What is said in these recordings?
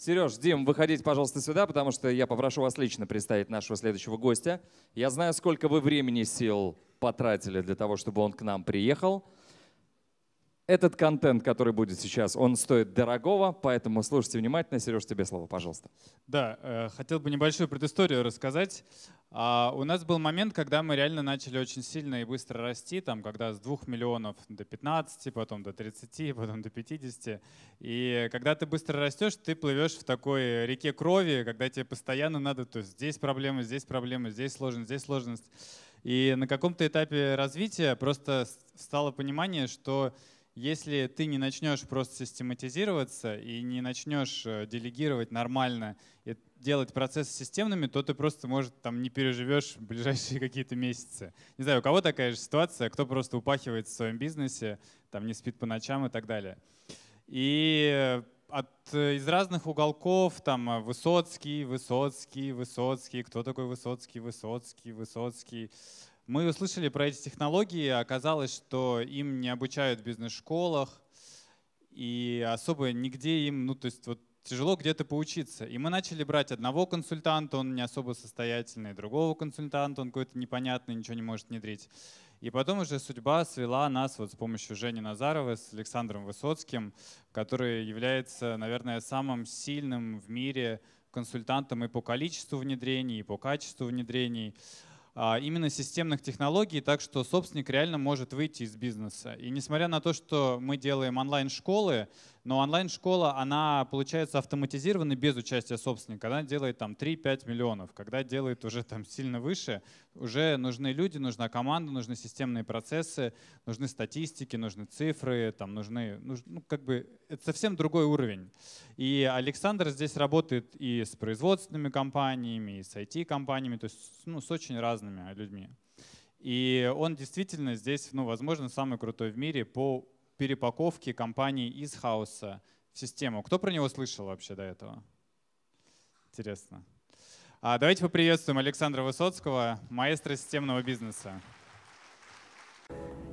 Сереж, Дим, выходите, пожалуйста, сюда, потому что я попрошу вас лично представить нашего следующего гостя. Я знаю, сколько вы времени сил потратили для того, чтобы он к нам приехал этот контент, который будет сейчас, он стоит дорогого, поэтому слушайте внимательно. Сереж, тебе слово, пожалуйста. Да, э, хотел бы небольшую предысторию рассказать. А, у нас был момент, когда мы реально начали очень сильно и быстро расти, там, когда с 2 миллионов до 15, потом до 30, потом до 50. И когда ты быстро растешь, ты плывешь в такой реке крови, когда тебе постоянно надо, то есть здесь проблемы, здесь проблемы, здесь сложность, здесь сложность. И на каком-то этапе развития просто стало понимание, что если ты не начнешь просто систематизироваться и не начнешь э, делегировать нормально и делать процессы системными, то ты просто, может, там не переживешь ближайшие какие-то месяцы. Не знаю, у кого такая же ситуация, кто просто упахивает в своем бизнесе, там не спит по ночам и так далее. И э, от, э, из разных уголков, там Высоцкий, Высоцкий, Высоцкий, кто такой Высоцкий, Высоцкий, Высоцкий, мы услышали про эти технологии, оказалось, что им не обучают в бизнес-школах, и особо нигде им, ну то есть вот тяжело где-то поучиться. И мы начали брать одного консультанта, он не особо состоятельный, другого консультанта, он какой-то непонятный, ничего не может внедрить. И потом уже судьба свела нас вот с помощью Жени Назарова с Александром Высоцким, который является, наверное, самым сильным в мире консультантом и по количеству внедрений, и по качеству внедрений. А, именно системных технологий, так что собственник реально может выйти из бизнеса. И несмотря на то, что мы делаем онлайн-школы, но онлайн-школа, она получается автоматизирована без участия собственника. Она делает там 3-5 миллионов. Когда делает уже там сильно выше, уже нужны люди, нужна команда, нужны системные процессы, нужны статистики, нужны цифры, там нужны, ну, как бы, это совсем другой уровень. И Александр здесь работает и с производственными компаниями, и с IT-компаниями, то есть ну, с очень разными людьми. И он действительно здесь, ну, возможно, самый крутой в мире по перепаковки компании из хаоса в систему. Кто про него слышал вообще до этого? Интересно. А давайте поприветствуем Александра Высоцкого, маэстро системного бизнеса.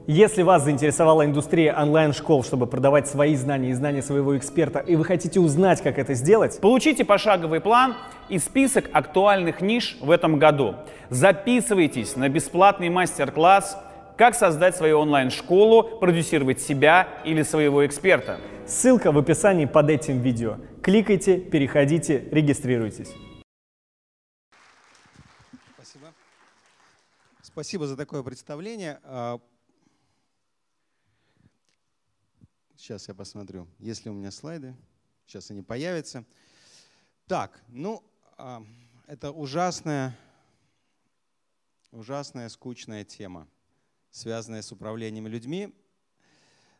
Если вас заинтересовала индустрия онлайн-школ, чтобы продавать свои знания и знания своего эксперта, и вы хотите узнать, как это сделать, получите пошаговый план и список актуальных ниш в этом году. Записывайтесь на бесплатный мастер-класс как создать свою онлайн-школу, продюсировать себя или своего эксперта. Ссылка в описании под этим видео. Кликайте, переходите, регистрируйтесь. Спасибо. Спасибо за такое представление. Сейчас а, я посмотрю, если у меня слайды. Сейчас они появятся. Так, ну, а, это ужасная, ужасная, скучная тема связанное с управлением людьми.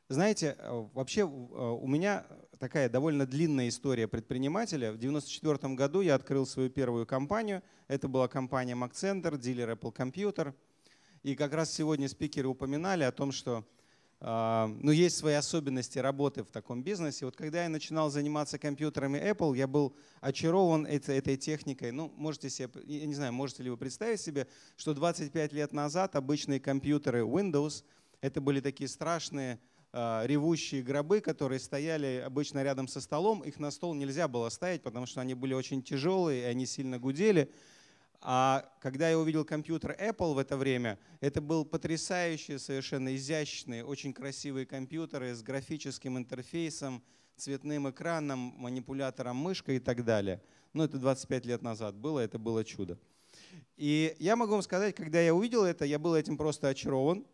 Знаете, э, вообще э, у меня такая довольно длинная история предпринимателя. В 1994 году я открыл свою первую компанию. Это была компания Макцендер, дилер Apple Computer. И как раз сегодня спикеры упоминали о том, что ну, есть свои особенности работы в таком бизнесе. Вот когда я начинал заниматься компьютерами Apple, я был очарован этой, этой техникой. Ну, можете себе, я не знаю, можете ли вы представить себе, что 25 лет назад обычные компьютеры Windows, это были такие страшные а, ревущие гробы, которые стояли обычно рядом со столом. Их на стол нельзя было ставить, потому что они были очень тяжелые, и они сильно гудели. А когда я увидел компьютер Apple в это время, это был потрясающий, совершенно изящный, очень красивые компьютеры с графическим интерфейсом, цветным экраном, манипулятором мышкой и так далее. Ну, это 25 лет назад было, это было чудо. И я могу вам сказать, когда я увидел это, я был этим просто очарован.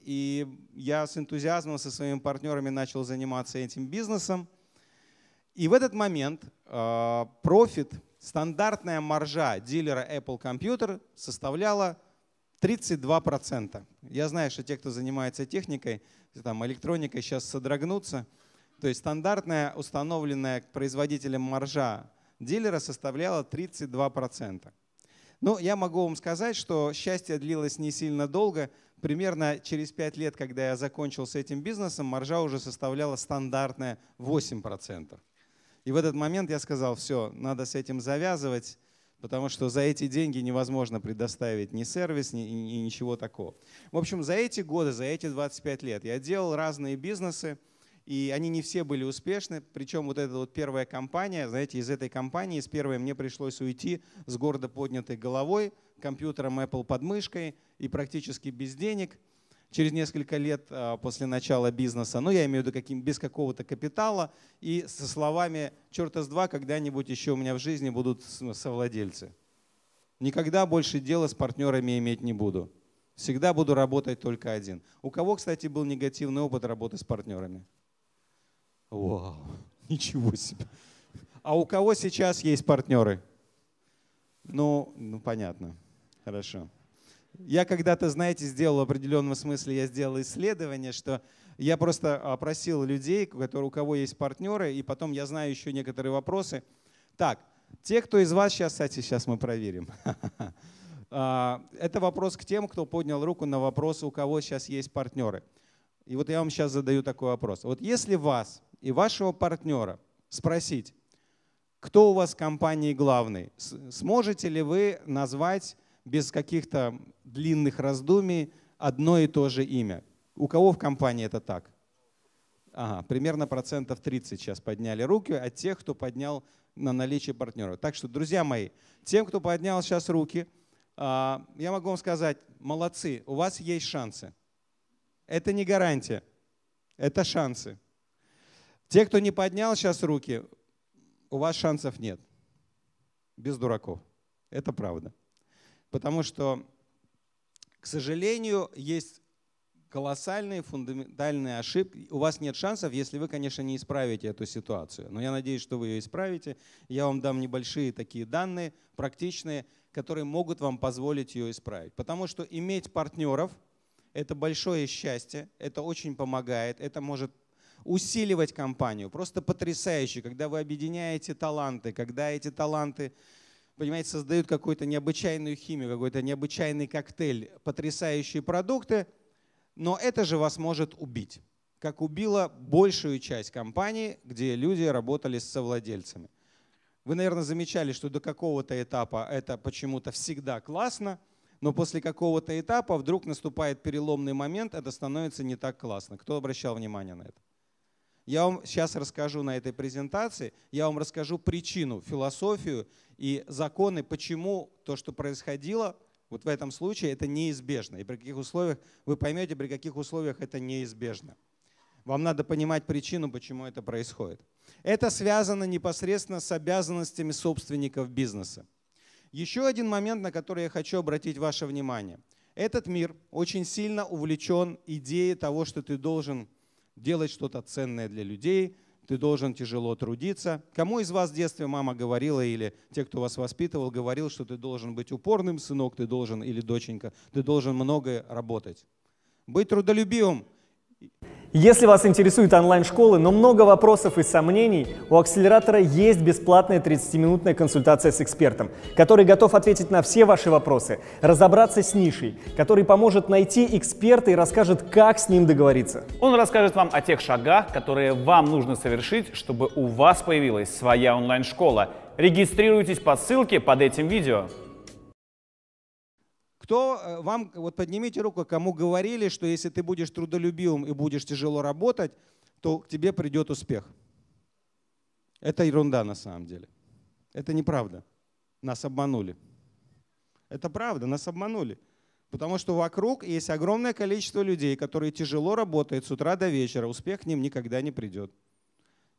И я с энтузиазмом со своими партнерами начал заниматься этим бизнесом. И в этот момент а, профит стандартная маржа дилера Apple Computer составляла 32%. Я знаю, что те, кто занимается техникой, там, электроникой, сейчас содрогнутся. То есть стандартная установленная производителем маржа дилера составляла 32%. Но ну, я могу вам сказать, что счастье длилось не сильно долго. Примерно через 5 лет, когда я закончил с этим бизнесом, маржа уже составляла стандартная 8%. И в этот момент я сказал, все, надо с этим завязывать, потому что за эти деньги невозможно предоставить ни сервис, ни, ни ничего такого. В общем, за эти годы, за эти 25 лет я делал разные бизнесы, и они не все были успешны. Причем вот эта вот первая компания, знаете, из этой компании, с первой мне пришлось уйти с гордо поднятой головой, компьютером Apple под мышкой и практически без денег через несколько лет а, после начала бизнеса, ну я имею в виду каким, без какого-то капитала, и со словами «черта с два, когда-нибудь еще у меня в жизни будут совладельцы». Никогда больше дела с партнерами иметь не буду. Всегда буду работать только один. У кого, кстати, был негативный опыт работы с партнерами? Вау, ничего себе. А у кого сейчас есть партнеры? Ну, ну понятно. Хорошо. Я когда-то, знаете, сделал в определенном смысле, я сделал исследование, что я просто опросил а, людей, у кого есть партнеры, и потом я знаю еще некоторые вопросы. Так, те, кто из вас сейчас, кстати, сейчас мы проверим. А, это вопрос к тем, кто поднял руку на вопрос, у кого сейчас есть партнеры. И вот я вам сейчас задаю такой вопрос. Вот если вас и вашего партнера спросить, кто у вас в компании главный, сможете ли вы назвать без каких-то длинных раздумий одно и то же имя. У кого в компании это так? Ага, примерно процентов 30 сейчас подняли руки от тех, кто поднял на наличие партнера. Так что, друзья мои, тем, кто поднял сейчас руки, а, я могу вам сказать, молодцы, у вас есть шансы. Это не гарантия, это шансы. Те, кто не поднял сейчас руки, у вас шансов нет. Без дураков. Это правда. Потому что, к сожалению, есть колоссальные фундаментальные ошибки. У вас нет шансов, если вы, конечно, не исправите эту ситуацию. Но я надеюсь, что вы ее исправите. Я вам дам небольшие такие данные, практичные, которые могут вам позволить ее исправить. Потому что иметь партнеров – это большое счастье, это очень помогает, это может усиливать компанию. Просто потрясающе, когда вы объединяете таланты, когда эти таланты понимаете, создают какую-то необычайную химию, какой-то необычайный коктейль, потрясающие продукты, но это же вас может убить, как убило большую часть компаний, где люди работали с совладельцами. Вы, наверное, замечали, что до какого-то этапа это почему-то всегда классно, но после какого-то этапа вдруг наступает переломный момент, это становится не так классно. Кто обращал внимание на это? Я вам сейчас расскажу на этой презентации, я вам расскажу причину, философию и законы, почему то, что происходило вот в этом случае, это неизбежно. И при каких условиях вы поймете, при каких условиях это неизбежно. Вам надо понимать причину, почему это происходит. Это связано непосредственно с обязанностями собственников бизнеса. Еще один момент, на который я хочу обратить ваше внимание. Этот мир очень сильно увлечен идеей того, что ты должен делать что-то ценное для людей, ты должен тяжело трудиться. Кому из вас в детстве мама говорила или те, кто вас воспитывал, говорил, что ты должен быть упорным, сынок, ты должен, или доченька, ты должен многое работать. Быть трудолюбивым. Если вас интересуют онлайн-школы, но много вопросов и сомнений, у акселератора есть бесплатная 30-минутная консультация с экспертом, который готов ответить на все ваши вопросы, разобраться с нишей, который поможет найти эксперта и расскажет, как с ним договориться. Он расскажет вам о тех шагах, которые вам нужно совершить, чтобы у вас появилась своя онлайн-школа. Регистрируйтесь по ссылке под этим видео. Кто э, вам, э, вот поднимите руку, кому говорили, что если ты будешь трудолюбивым и будешь тяжело работать, то к тебе придет успех. Это ерунда на самом деле. Это неправда. Нас обманули. Это правда, нас обманули. Потому что вокруг есть огромное количество людей, которые тяжело работают с утра до вечера. Успех к ним никогда не придет.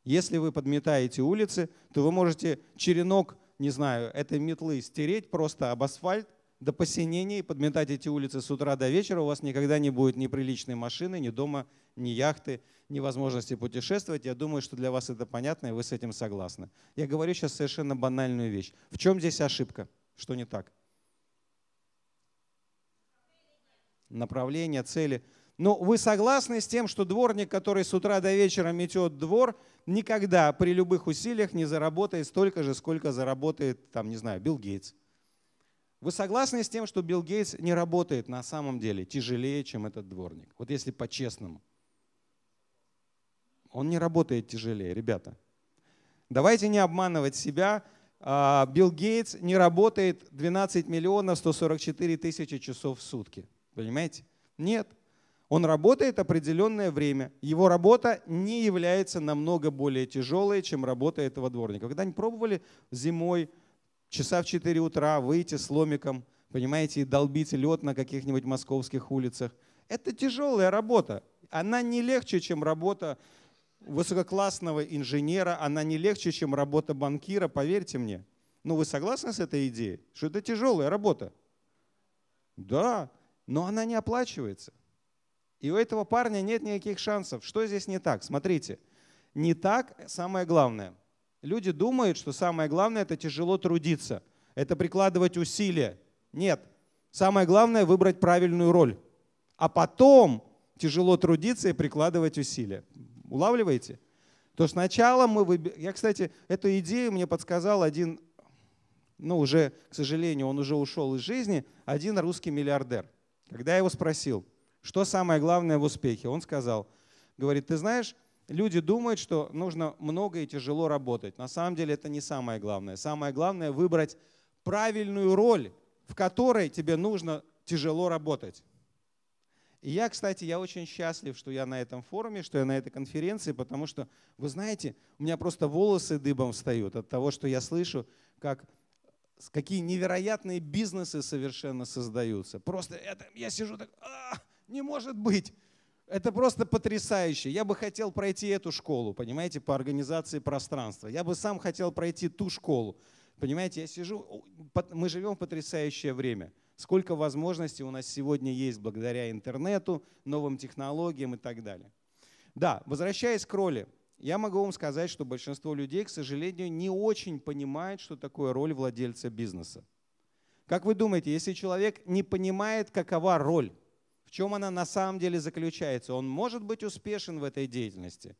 Если вы подметаете улицы, то вы можете черенок, не знаю, этой метлы стереть просто об асфальт, до посинения и подметать эти улицы с утра до вечера. У вас никогда не будет ни приличной машины, ни дома, ни яхты, ни возможности путешествовать. Я думаю, что для вас это понятно, и вы с этим согласны. Я говорю сейчас совершенно банальную вещь. В чем здесь ошибка? Что не так? Направление, цели. Но вы согласны с тем, что дворник, который с утра до вечера метет двор, никогда при любых усилиях не заработает столько же, сколько заработает, там, не знаю, Билл Гейтс – вы согласны с тем, что Билл Гейтс не работает на самом деле тяжелее, чем этот дворник? Вот если по-честному. Он не работает тяжелее, ребята. Давайте не обманывать себя. А, Билл Гейтс не работает 12 миллионов 144 тысячи часов в сутки. Понимаете? Нет. Он работает определенное время. Его работа не является намного более тяжелой, чем работа этого дворника. Когда они пробовали зимой часа в 4 утра выйти с ломиком, понимаете, и долбить лед на каких-нибудь московских улицах. Это тяжелая работа. Она не легче, чем работа высококлассного инженера, она не легче, чем работа банкира, поверьте мне. Ну вы согласны с этой идеей, что это тяжелая работа? Да, но она не оплачивается. И у этого парня нет никаких шансов. Что здесь не так? Смотрите, не так самое главное. Люди думают, что самое главное – это тяжело трудиться, это прикладывать усилия. Нет. Самое главное – выбрать правильную роль. А потом тяжело трудиться и прикладывать усилия. Улавливаете? То сначала мы выбираем... Я, кстати, эту идею мне подсказал один, ну уже, к сожалению, он уже ушел из жизни, один русский миллиардер. Когда я его спросил, что самое главное в успехе, он сказал, говорит, ты знаешь, люди думают, что нужно много и тяжело работать. На самом деле это не самое главное. Самое главное — выбрать правильную роль, в которой тебе нужно тяжело работать. И я, кстати, я очень счастлив, что я на этом форуме, что я на этой конференции, потому что, вы знаете, у меня просто волосы дыбом встают от того, что я слышу, как какие невероятные бизнесы совершенно создаются. Просто это, я сижу так, а, не может быть. Это просто потрясающе. Я бы хотел пройти эту школу, понимаете, по организации пространства. Я бы сам хотел пройти ту школу. Понимаете, я сижу, мы живем в потрясающее время. Сколько возможностей у нас сегодня есть благодаря интернету, новым технологиям и так далее. Да, возвращаясь к роли, я могу вам сказать, что большинство людей, к сожалению, не очень понимает, что такое роль владельца бизнеса. Как вы думаете, если человек не понимает, какова роль, в чем она на самом деле заключается? Он может быть успешен в этой деятельности?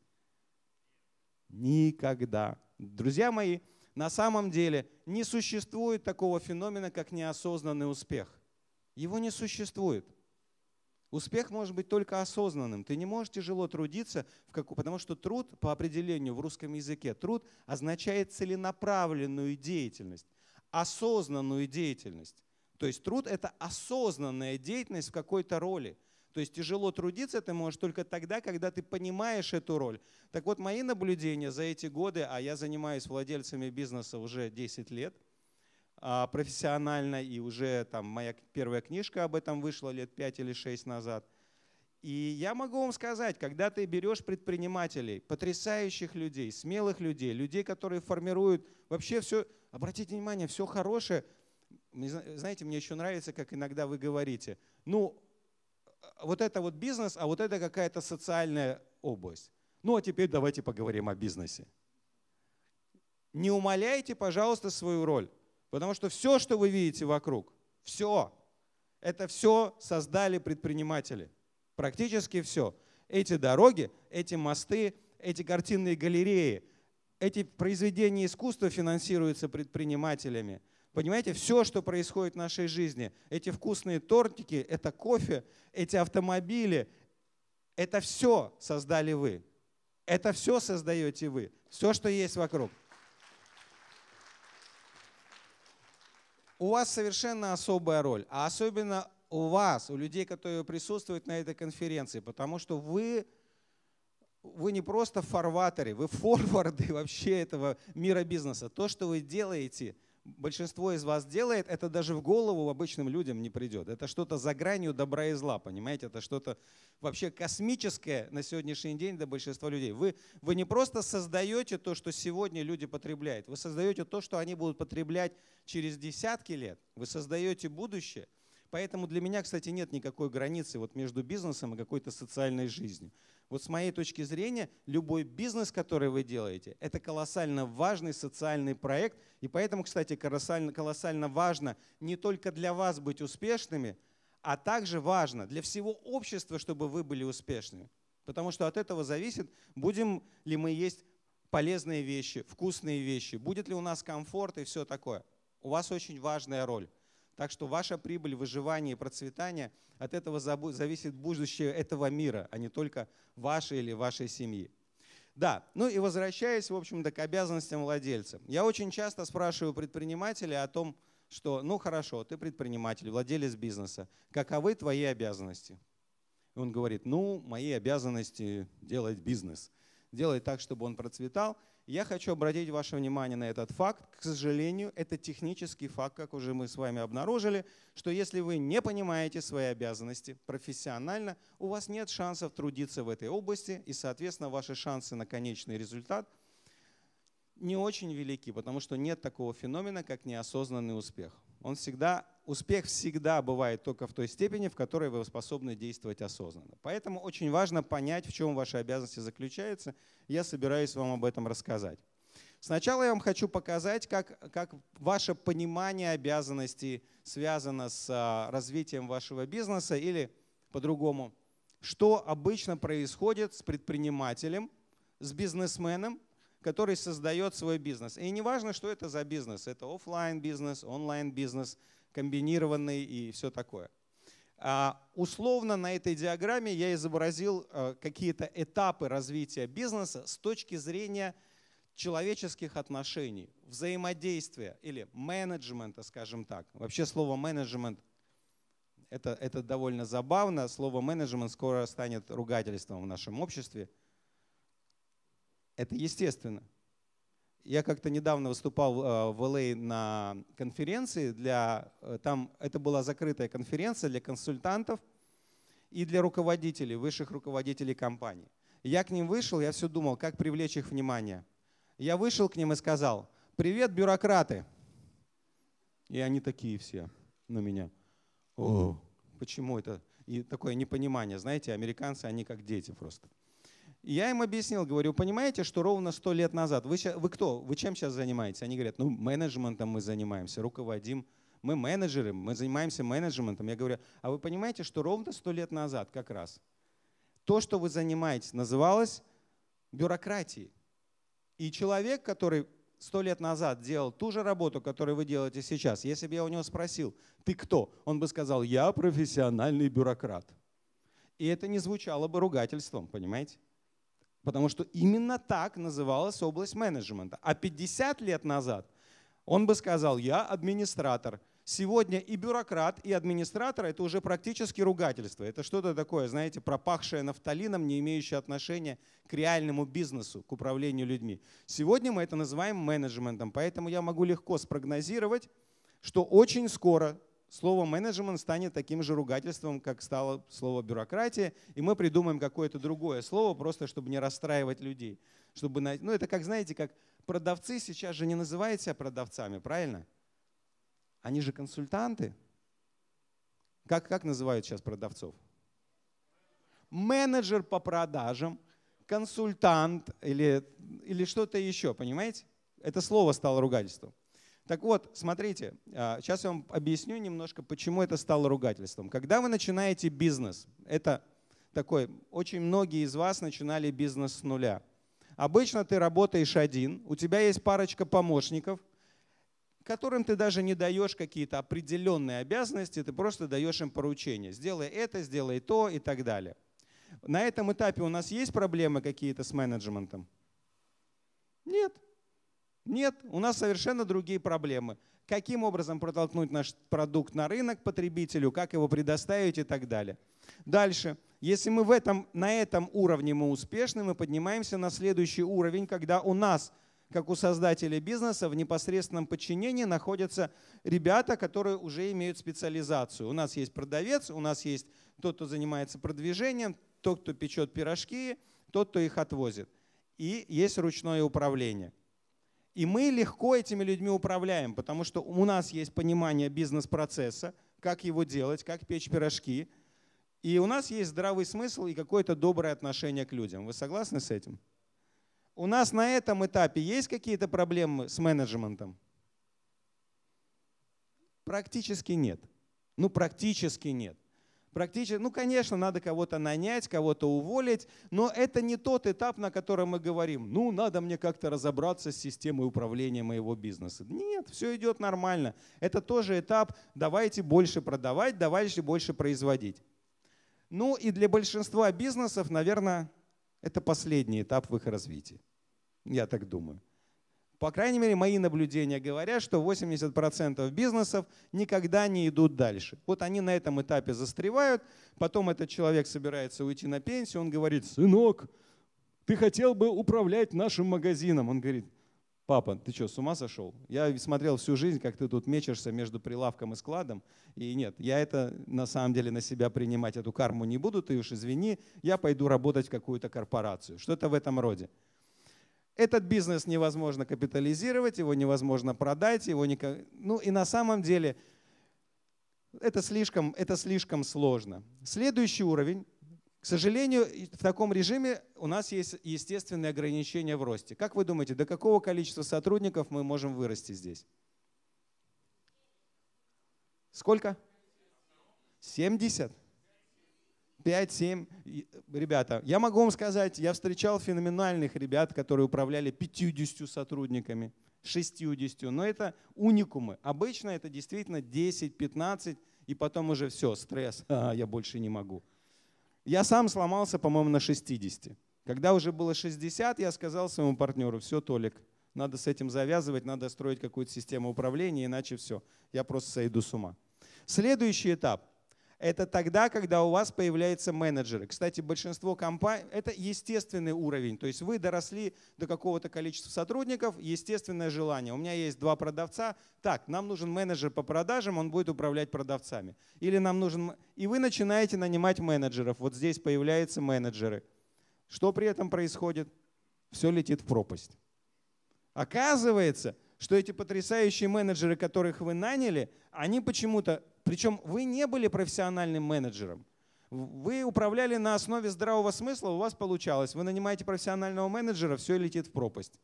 Никогда. Друзья мои, на самом деле не существует такого феномена, как неосознанный успех. Его не существует. Успех может быть только осознанным. Ты не можешь тяжело трудиться, потому что труд по определению в русском языке, труд означает целенаправленную деятельность, осознанную деятельность. То есть труд — это осознанная деятельность в какой-то роли. То есть тяжело трудиться ты можешь только тогда, когда ты понимаешь эту роль. Так вот, мои наблюдения за эти годы, а я занимаюсь владельцами бизнеса уже 10 лет а, профессионально, и уже там моя первая книжка об этом вышла лет 5 или 6 назад. И я могу вам сказать, когда ты берешь предпринимателей, потрясающих людей, смелых людей, людей, которые формируют вообще все, обратите внимание, все хорошее знаете, мне еще нравится, как иногда вы говорите, ну, а, вот это вот бизнес, а вот это какая-то социальная область. Ну, а теперь давайте поговорим о бизнесе. Не умаляйте, пожалуйста, свою роль, потому что все, что вы видите вокруг, все, это все создали предприниматели, практически все. Эти дороги, эти мосты, эти картинные галереи, эти произведения искусства финансируются предпринимателями – Понимаете, все, что происходит в нашей жизни, эти вкусные тортики, это кофе, эти автомобили, это все создали вы. Это все создаете вы. Все, что есть вокруг. У вас совершенно особая роль, а особенно у вас, у людей, которые присутствуют на этой конференции, потому что вы, вы не просто фарватеры, вы форварды вообще этого мира бизнеса. То, что вы делаете – большинство из вас делает, это даже в голову обычным людям не придет. Это что-то за гранью добра и зла, понимаете? Это что-то вообще космическое на сегодняшний день для большинства людей. Вы, вы не просто создаете то, что сегодня люди потребляют, вы создаете то, что они будут потреблять через десятки лет. Вы создаете будущее – Поэтому для меня, кстати, нет никакой границы вот между бизнесом и какой-то социальной жизнью. Вот с моей точки зрения, любой бизнес, который вы делаете, это колоссально важный социальный проект. И поэтому, кстати, колоссально, колоссально важно не только для вас быть успешными, а также важно для всего общества, чтобы вы были успешными. Потому что от этого зависит, будем ли мы есть полезные вещи, вкусные вещи, будет ли у нас комфорт и все такое. У вас очень важная роль. Так что ваша прибыль, выживание и процветание от этого зависит будущее этого мира, а не только вашей или вашей семьи. Да, ну и возвращаясь, в общем-то, к обязанностям владельца. Я очень часто спрашиваю предпринимателя о том, что, ну хорошо, ты предприниматель, владелец бизнеса, каковы твои обязанности? И он говорит, ну, мои обязанности делать бизнес, делать так, чтобы он процветал, я хочу обратить ваше внимание на этот факт. К сожалению, это технический факт, как уже мы с вами обнаружили, что если вы не понимаете свои обязанности профессионально, у вас нет шансов трудиться в этой области, и, соответственно, ваши шансы на конечный результат не очень велики, потому что нет такого феномена, как неосознанный успех. Он всегда успех всегда бывает только в той степени, в которой вы способны действовать осознанно. Поэтому очень важно понять, в чем ваши обязанности заключаются. Я собираюсь вам об этом рассказать. Сначала я вам хочу показать, как, как ваше понимание обязанностей связано с а, развитием вашего бизнеса или по-другому, что обычно происходит с предпринимателем, с бизнесменом, который создает свой бизнес. И не важно, что это за бизнес. Это офлайн бизнес, онлайн бизнес – комбинированный и все такое. А, условно на этой диаграмме я изобразил э, какие-то этапы развития бизнеса с точки зрения человеческих отношений, взаимодействия или менеджмента, скажем так. Вообще слово менеджмент это, это довольно забавно. Слово менеджмент скоро станет ругательством в нашем обществе. Это естественно. Я как-то недавно выступал э, в LA а на конференции. Для, э, там это была закрытая конференция для консультантов и для руководителей, высших руководителей компаний. Я к ним вышел, я все думал, как привлечь их внимание. Я вышел к ним и сказал, привет, бюрократы. И они такие все на меня. О, почему это? И такое непонимание. Знаете, американцы, они как дети просто я им объяснил, говорю, понимаете, что ровно сто лет назад, вы, сейчас, вы кто, вы чем сейчас занимаетесь? Они говорят, ну, менеджментом мы занимаемся, руководим, мы менеджеры, мы занимаемся менеджментом. Я говорю, а вы понимаете, что ровно сто лет назад как раз то, что вы занимаетесь, называлось бюрократией. И человек, который сто лет назад делал ту же работу, которую вы делаете сейчас, если бы я у него спросил, ты кто, он бы сказал, я профессиональный бюрократ. И это не звучало бы ругательством, понимаете? Потому что именно так называлась область менеджмента. А 50 лет назад он бы сказал, я администратор. Сегодня и бюрократ, и администратор — это уже практически ругательство. Это что-то такое, знаете, пропахшее нафталином, не имеющее отношения к реальному бизнесу, к управлению людьми. Сегодня мы это называем менеджментом, поэтому я могу легко спрогнозировать, что очень скоро слово менеджмент станет таким же ругательством, как стало слово бюрократия, и мы придумаем какое-то другое слово, просто чтобы не расстраивать людей. Чтобы, ну, это как, знаете, как продавцы сейчас же не называют себя продавцами, правильно? Они же консультанты. Как, как называют сейчас продавцов? Менеджер по продажам, консультант или, или что-то еще, понимаете? Это слово стало ругательством. Так вот, смотрите, сейчас а, я вам объясню немножко, почему это стало ругательством. Когда вы начинаете бизнес, это такой, очень многие из вас начинали бизнес с нуля. Обычно ты работаешь один, у тебя есть парочка помощников, которым ты даже не даешь какие-то определенные обязанности, ты просто даешь им поручения. Сделай это, сделай то и так далее. На этом этапе у нас есть проблемы какие-то с менеджментом? Нет, нет, у нас совершенно другие проблемы. Каким образом протолкнуть наш продукт на рынок потребителю, как его предоставить и так далее. Дальше. Если мы в этом, на этом уровне мы успешны, мы поднимаемся на следующий уровень, когда у нас, как у создателей бизнеса, в непосредственном подчинении находятся ребята, которые уже имеют специализацию. У нас есть продавец, у нас есть тот, кто занимается продвижением, тот, кто печет пирожки, тот, кто их отвозит. И есть ручное управление. И мы легко этими людьми управляем, потому что у нас есть понимание бизнес-процесса, как его делать, как печь пирожки. И у нас есть здравый смысл и какое-то доброе отношение к людям. Вы согласны с этим? У нас на этом этапе есть какие-то проблемы с менеджментом? Практически нет. Ну, практически нет. Практически, ну, конечно, надо кого-то нанять, кого-то уволить, но это не тот этап, на котором мы говорим, ну, надо мне как-то разобраться с системой управления моего бизнеса. Нет, все идет нормально. Это тоже этап, давайте больше продавать, давайте больше производить. Ну и для большинства бизнесов, наверное, это последний этап в их развитии. Я так думаю. По крайней мере, мои наблюдения говорят, что 80% бизнесов никогда не идут дальше. Вот они на этом этапе застревают, потом этот человек собирается уйти на пенсию, он говорит, сынок, ты хотел бы управлять нашим магазином. Он говорит, папа, ты что, с ума сошел? Я смотрел всю жизнь, как ты тут мечешься между прилавком и складом, и нет, я это на самом деле на себя принимать, эту карму не буду, ты уж извини, я пойду работать в какую-то корпорацию. Что-то в этом роде. Этот бизнес невозможно капитализировать, его невозможно продать, его никак... Ну и на самом деле это слишком, это слишком сложно. Следующий уровень. К сожалению, в таком режиме у нас есть естественные ограничения в росте. Как вы думаете, до какого количества сотрудников мы можем вырасти здесь? Сколько? 70? 5-7. Ребята, я могу вам сказать, я встречал феноменальных ребят, которые управляли 50 сотрудниками, 60, но это уникумы. Обычно это действительно 10-15, и потом уже все, стресс, а, я больше не могу. Я сам сломался, по-моему, на 60. Когда уже было 60, я сказал своему партнеру, все, Толик, надо с этим завязывать, надо строить какую-то систему управления, иначе все, я просто сойду с ума. Следующий этап это тогда, когда у вас появляются менеджеры. Кстати, большинство компаний — это естественный уровень. То есть вы доросли до какого-то количества сотрудников, естественное желание. У меня есть два продавца. Так, нам нужен менеджер по продажам, он будет управлять продавцами. Или нам нужен... И вы начинаете нанимать менеджеров. Вот здесь появляются менеджеры. Что при этом происходит? Все летит в пропасть. Оказывается, что эти потрясающие менеджеры, которых вы наняли, они почему-то причем вы не были профессиональным менеджером. Вы управляли на основе здравого смысла, у вас получалось. Вы нанимаете профессионального менеджера, все летит в пропасть.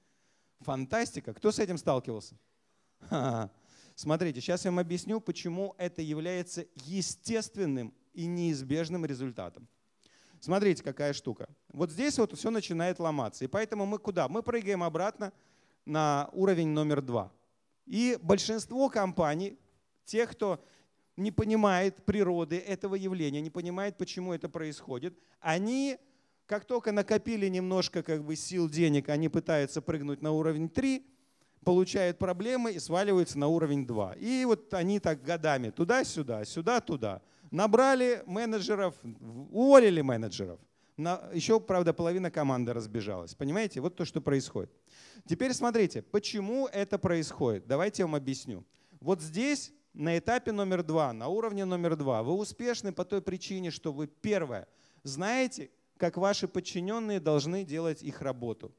Фантастика. Кто с этим сталкивался? Ха-ха. Смотрите, сейчас я вам объясню, почему это является естественным и неизбежным результатом. Смотрите, какая штука. Вот здесь вот все начинает ломаться. И поэтому мы куда? Мы прыгаем обратно на уровень номер два. И большинство компаний, тех, кто не понимает природы этого явления, не понимает, почему это происходит. Они, как только накопили немножко как бы, сил, денег, они пытаются прыгнуть на уровень 3, получают проблемы и сваливаются на уровень 2. И вот они так годами туда-сюда, сюда-туда. Набрали менеджеров, уволили менеджеров. Еще, правда, половина команды разбежалась. Понимаете, вот то, что происходит. Теперь смотрите, почему это происходит. Давайте я вам объясню. Вот здесь на этапе номер два, на уровне номер два, вы успешны по той причине, что вы первое, знаете, как ваши подчиненные должны делать их работу.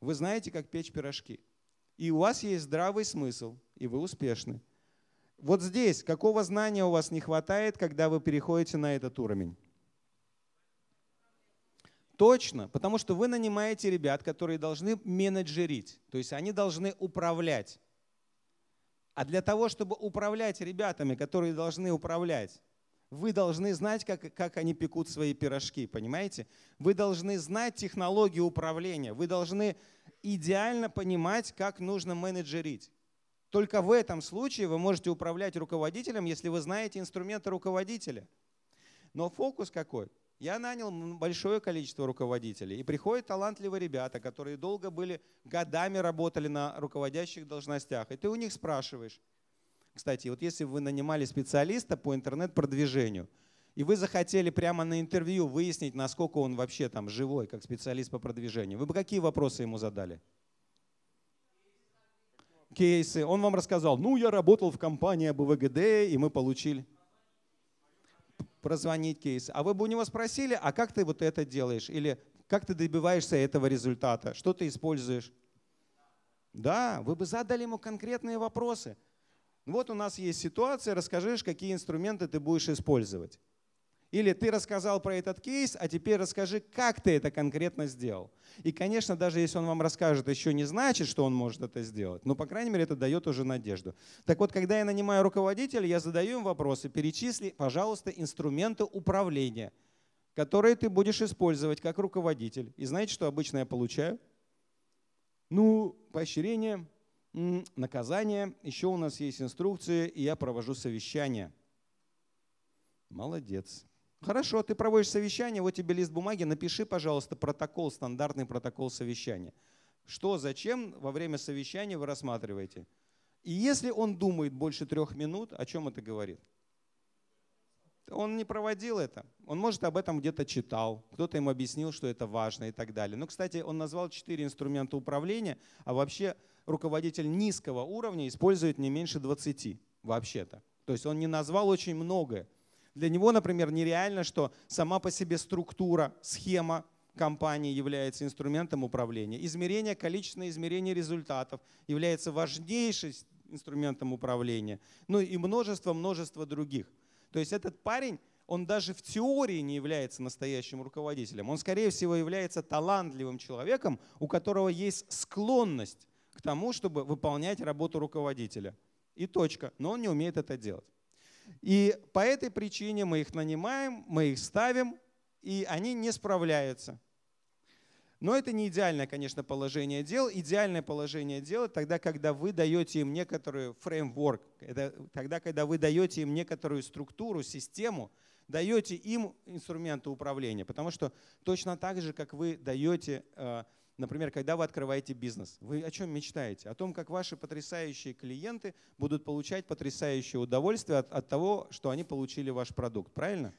Вы знаете, как печь пирожки. И у вас есть здравый смысл, и вы успешны. Вот здесь, какого знания у вас не хватает, когда вы переходите на этот уровень? Точно, потому что вы нанимаете ребят, которые должны менеджерить, то есть они должны управлять. А для того, чтобы управлять ребятами, которые должны управлять, вы должны знать, как, как они пекут свои пирожки, понимаете? Вы должны знать технологию управления, вы должны идеально понимать, как нужно менеджерить. Только в этом случае вы можете управлять руководителем, если вы знаете инструменты руководителя. Но фокус какой? Я нанял большое количество руководителей. И приходят талантливые ребята, которые долго были, годами работали на руководящих должностях. И ты у них спрашиваешь. Кстати, вот если вы нанимали специалиста по интернет-продвижению, и вы захотели прямо на интервью выяснить, насколько он вообще там живой, как специалист по продвижению, вы бы какие вопросы ему задали? Кейсы. Он вам рассказал, ну, я работал в компании АБВГД, и мы получили прозвонить кейс. А вы бы у него спросили, а как ты вот это делаешь? Или как ты добиваешься этого результата? Что ты используешь? Да, вы бы задали ему конкретные вопросы. Вот у нас есть ситуация, расскажешь, какие инструменты ты будешь использовать. Или ты рассказал про этот кейс, а теперь расскажи, как ты это конкретно сделал. И, конечно, даже если он вам расскажет, еще не значит, что он может это сделать. Но, по крайней мере, это дает уже надежду. Так вот, когда я нанимаю руководителя, я задаю им вопросы. Перечисли, пожалуйста, инструменты управления, которые ты будешь использовать как руководитель. И знаете, что обычно я получаю? Ну, поощрение, наказание. Еще у нас есть инструкции, и я провожу совещание. Молодец. Хорошо, ты проводишь совещание, вот тебе лист бумаги, напиши, пожалуйста, протокол, стандартный протокол совещания. Что, зачем во время совещания вы рассматриваете? И если он думает больше трех минут, о чем это говорит? Он не проводил это. Он, может, об этом где-то читал, кто-то им объяснил, что это важно и так далее. Ну, кстати, он назвал четыре инструмента управления, а вообще руководитель низкого уровня использует не меньше 20 вообще-то. То есть он не назвал очень многое. Для него, например, нереально, что сама по себе структура, схема компании является инструментом управления. Измерение, количественное измерение результатов является важнейшим инструментом управления. Ну и множество-множество других. То есть этот парень, он даже в теории не является настоящим руководителем. Он, скорее всего, является талантливым человеком, у которого есть склонность к тому, чтобы выполнять работу руководителя. И точка. Но он не умеет это делать. И по этой причине мы их нанимаем, мы их ставим, и они не справляются. Но это не идеальное, конечно, положение дел. Идеальное положение дел – тогда, когда вы даете им некоторую фреймворк, это тогда, когда вы даете им некоторую структуру, систему, даете им инструменты управления. Потому что точно так же, как вы даете э, Например, когда вы открываете бизнес, вы о чем мечтаете? О том, как ваши потрясающие клиенты будут получать потрясающее удовольствие от, от того, что они получили ваш продукт, правильно?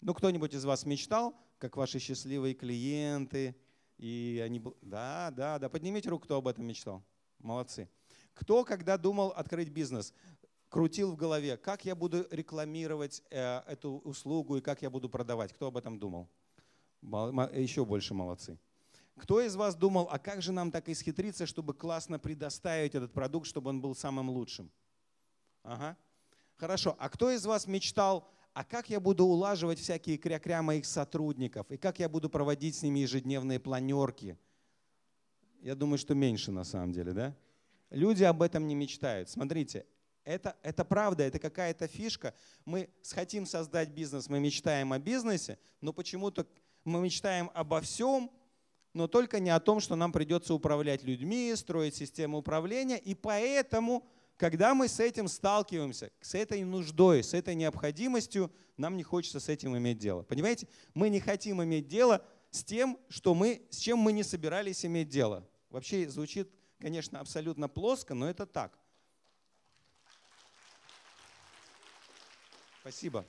Ну, кто-нибудь из вас мечтал, как ваши счастливые клиенты, и они... Да, да, да, поднимите руку, кто об этом мечтал. Молодцы. Кто, когда думал открыть бизнес, крутил в голове, как я буду рекламировать э, эту услугу и как я буду продавать? Кто об этом думал? Еще больше молодцы. Кто из вас думал, а как же нам так исхитриться, чтобы классно предоставить этот продукт, чтобы он был самым лучшим? Ага. Хорошо. А кто из вас мечтал, а как я буду улаживать всякие кря-кря моих сотрудников? И как я буду проводить с ними ежедневные планерки? Я думаю, что меньше на самом деле, да? Люди об этом не мечтают. Смотрите, это, это правда, это какая-то фишка. Мы хотим создать бизнес, мы мечтаем о бизнесе, но почему-то мы мечтаем обо всем, но только не о том, что нам придется управлять людьми, строить систему управления. И поэтому, когда мы с этим сталкиваемся, с этой нуждой, с этой необходимостью, нам не хочется с этим иметь дело. Понимаете, мы не хотим иметь дело с тем, что мы, с чем мы не собирались иметь дело. Вообще звучит, конечно, абсолютно плоско, но это так. Спасибо.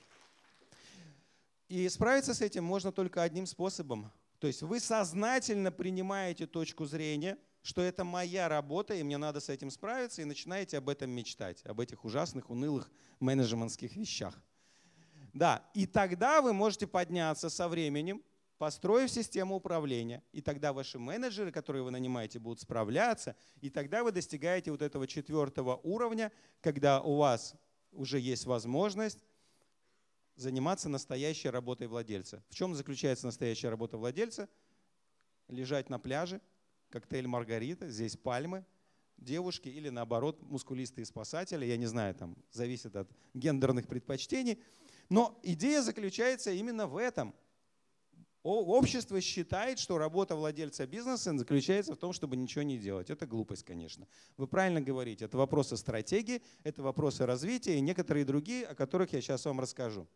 И справиться с этим можно только одним способом то есть вы сознательно принимаете точку зрения, что это моя работа, и мне надо с этим справиться, и начинаете об этом мечтать, об этих ужасных, унылых менеджментских вещах. Да, и тогда вы можете подняться со временем, построив систему управления. И тогда ваши менеджеры, которые вы нанимаете, будут справляться. И тогда вы достигаете вот этого четвертого уровня, когда у вас уже есть возможность заниматься настоящей работой владельца. В чем заключается настоящая работа владельца? Лежать на пляже, коктейль маргарита, здесь пальмы, девушки или наоборот мускулистые спасатели, я не знаю, там зависит от гендерных предпочтений. Но идея заключается именно в этом. Общество считает, что работа владельца бизнеса заключается в том, чтобы ничего не делать. Это глупость, конечно. Вы правильно говорите, это вопросы стратегии, это вопросы развития и некоторые другие, о которых я сейчас вам расскажу.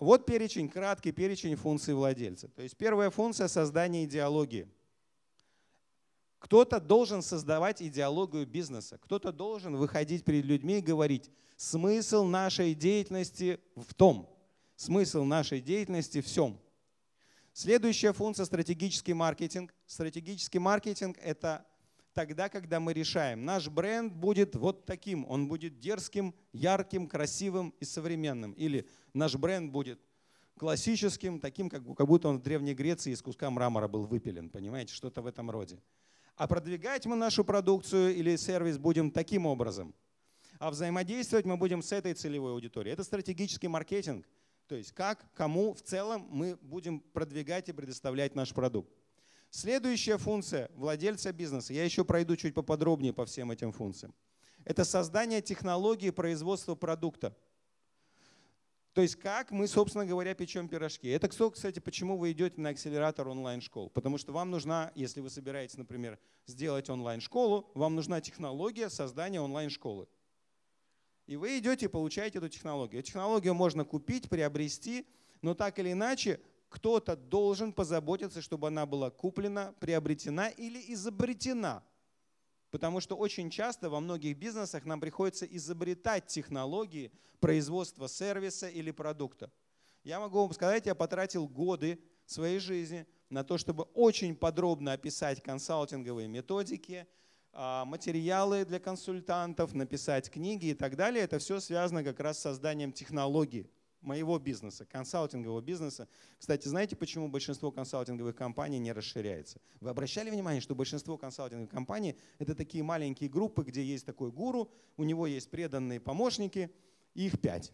Вот перечень, краткий перечень функций владельца. То есть первая функция – создание идеологии. Кто-то должен создавать идеологию бизнеса, кто-то должен выходить перед людьми и говорить, смысл нашей деятельности в том, смысл нашей деятельности в всем. Следующая функция – стратегический маркетинг. Стратегический маркетинг – это тогда, когда мы решаем. Наш бренд будет вот таким. Он будет дерзким, ярким, красивым и современным. Или наш бренд будет классическим, таким, как, будто он в Древней Греции из куска мрамора был выпилен, понимаете, что-то в этом роде. А продвигать мы нашу продукцию или сервис будем таким образом. А взаимодействовать мы будем с этой целевой аудиторией. Это стратегический маркетинг. То есть как, кому в целом мы будем продвигать и предоставлять наш продукт. Следующая функция владельца бизнеса, я еще пройду чуть поподробнее по всем этим функциям, это создание технологии производства продукта. То есть как мы, собственно говоря, печем пирожки. Это, кстати, почему вы идете на акселератор онлайн-школ. Потому что вам нужна, если вы собираетесь, например, сделать онлайн-школу, вам нужна технология создания онлайн-школы. И вы идете и получаете эту технологию. Технологию можно купить, приобрести, но так или иначе кто-то должен позаботиться, чтобы она была куплена, приобретена или изобретена. Потому что очень часто во многих бизнесах нам приходится изобретать технологии производства сервиса или продукта. Я могу вам сказать, я потратил годы своей жизни на то, чтобы очень подробно описать консалтинговые методики, а, материалы для консультантов, написать книги и так далее. Это все связано как раз с созданием технологий моего бизнеса, консалтингового бизнеса. Кстати, знаете, почему большинство консалтинговых компаний не расширяется? Вы обращали внимание, что большинство консалтинговых компаний — это такие маленькие группы, где есть такой гуру, у него есть преданные помощники, и их пять.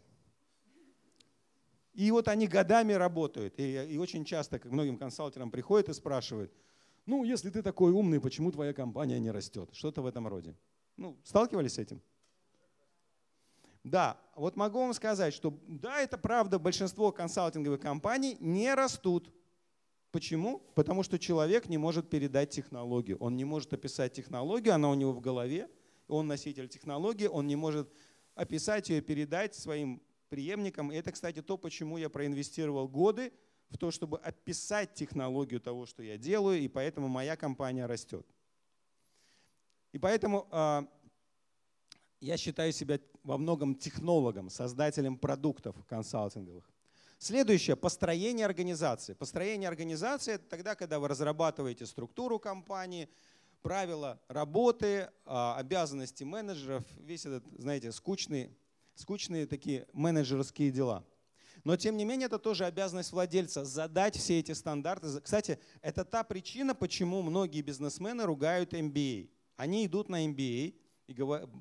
И вот они годами работают. И, и очень часто к многим консалтерам приходят и спрашивают, ну, если ты такой умный, почему твоя компания не растет? Что-то в этом роде. Ну, сталкивались с этим? Да, вот могу вам сказать, что да, это правда, большинство консалтинговых компаний не растут. Почему? Потому что человек не может передать технологию. Он не может описать технологию, она у него в голове, он носитель технологии, он не может описать ее, передать своим преемникам. И это, кстати, то, почему я проинвестировал годы в то, чтобы описать технологию того, что я делаю, и поэтому моя компания растет. И поэтому а, я считаю себя во многом технологом, создателем продуктов консалтинговых. Следующее – построение организации. Построение организации – это тогда, когда вы разрабатываете структуру компании, правила работы, а, обязанности менеджеров, весь этот, знаете, скучный, скучные такие менеджерские дела. Но, тем не менее, это тоже обязанность владельца – задать все эти стандарты. Кстати, это та причина, почему многие бизнесмены ругают MBA. Они идут на MBA – и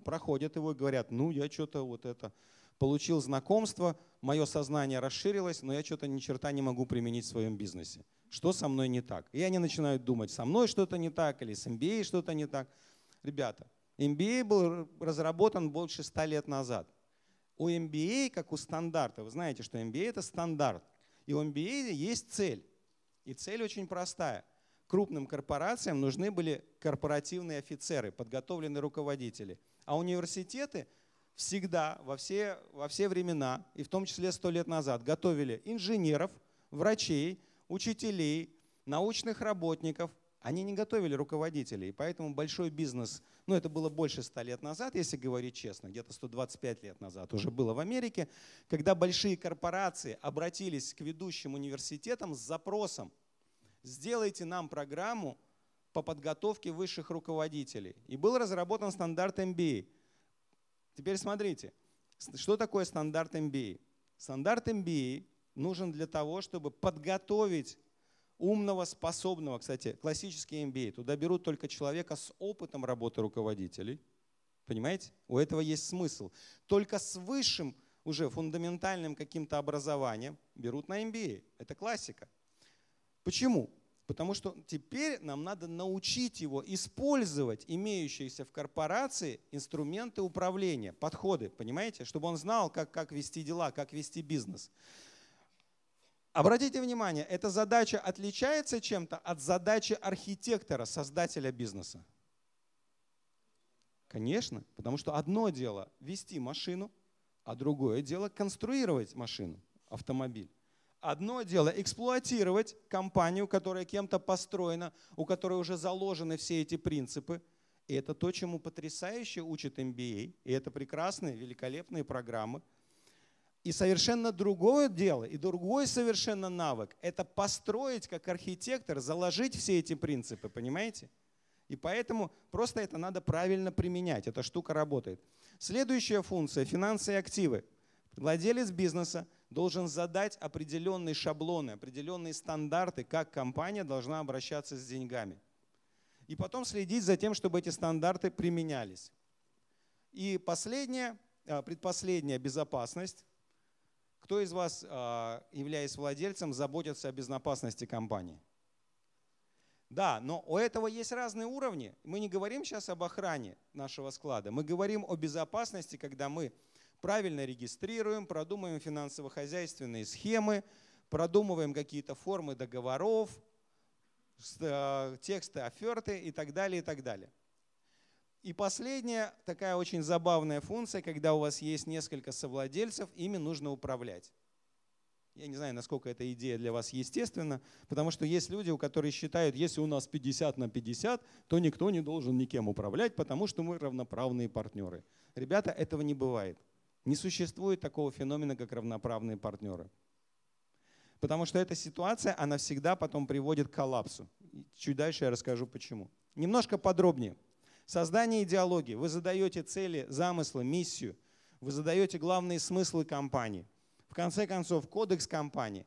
проходят его и говорят, ну я что-то вот это получил знакомство, мое сознание расширилось, но я что-то ни черта не могу применить в своем бизнесе. Что со мной не так? И они начинают думать, со мной что-то не так или с MBA а что-то не так. Ребята, MBA а был разработан больше ста лет назад. У MBA, а, как у стандарта, вы знаете, что MBA — это стандарт. И у MBA есть цель. И цель очень простая — крупным корпорациям нужны были корпоративные офицеры, подготовленные руководители. А университеты всегда, во все, во все времена, и в том числе сто лет назад, готовили инженеров, врачей, учителей, научных работников. Они не готовили руководителей, и поэтому большой бизнес, ну это было больше ста лет назад, если говорить честно, где-то 125 лет назад уже было в Америке, когда большие корпорации обратились к ведущим университетам с запросом – сделайте нам программу по подготовке высших руководителей. И был разработан стандарт MBA. Теперь смотрите, что такое стандарт MBA? Стандарт MBA нужен для того, чтобы подготовить умного, способного. Кстати, классический MBA. Туда берут только человека с опытом работы руководителей. Понимаете? У этого есть смысл. Только с высшим, уже фундаментальным каким-то образованием берут на MBA. Это классика. Почему? Потому что теперь нам надо научить его использовать имеющиеся в корпорации инструменты управления, подходы, понимаете? Чтобы он знал, как, как вести дела, как вести бизнес. Обратите внимание, эта задача отличается чем-то от задачи архитектора, создателя бизнеса. Конечно, потому что одно дело вести машину, а другое дело конструировать машину, автомобиль. Одно дело эксплуатировать компанию, которая кем-то построена, у которой уже заложены все эти принципы. И это то, чему потрясающе учат MBA. А. И это прекрасные, великолепные программы. И совершенно другое дело, и другой совершенно навык – это построить как архитектор, заложить все эти принципы, понимаете? И поэтому просто это надо правильно применять. Эта штука работает. Следующая функция – финансы и активы. Владелец бизнеса должен задать определенные шаблоны, определенные стандарты, как компания должна обращаться с деньгами. И потом следить за тем, чтобы эти стандарты применялись. И последняя, а, предпоследняя безопасность. Кто из вас, а, являясь владельцем, заботится о безопасности компании? Да, но у этого есть разные уровни. Мы не говорим сейчас об охране нашего склада. Мы говорим о безопасности, когда мы правильно регистрируем, продумываем финансово-хозяйственные схемы, продумываем какие-то формы договоров, э, тексты оферты и так далее, и так далее. И последняя такая очень забавная функция, когда у вас есть несколько совладельцев, ими нужно управлять. Я не знаю, насколько эта идея для вас естественна, потому что есть люди, у которых считают, если у нас 50 на 50, то никто не должен никем управлять, потому что мы равноправные партнеры. Ребята, этого не бывает. Не существует такого феномена, как равноправные партнеры. Потому что эта ситуация, она всегда потом приводит к коллапсу. чуть дальше я расскажу почему. Немножко подробнее. Создание идеологии. Вы задаете цели, замыслы, миссию. Вы задаете главные смыслы компании. В конце концов, кодекс компании.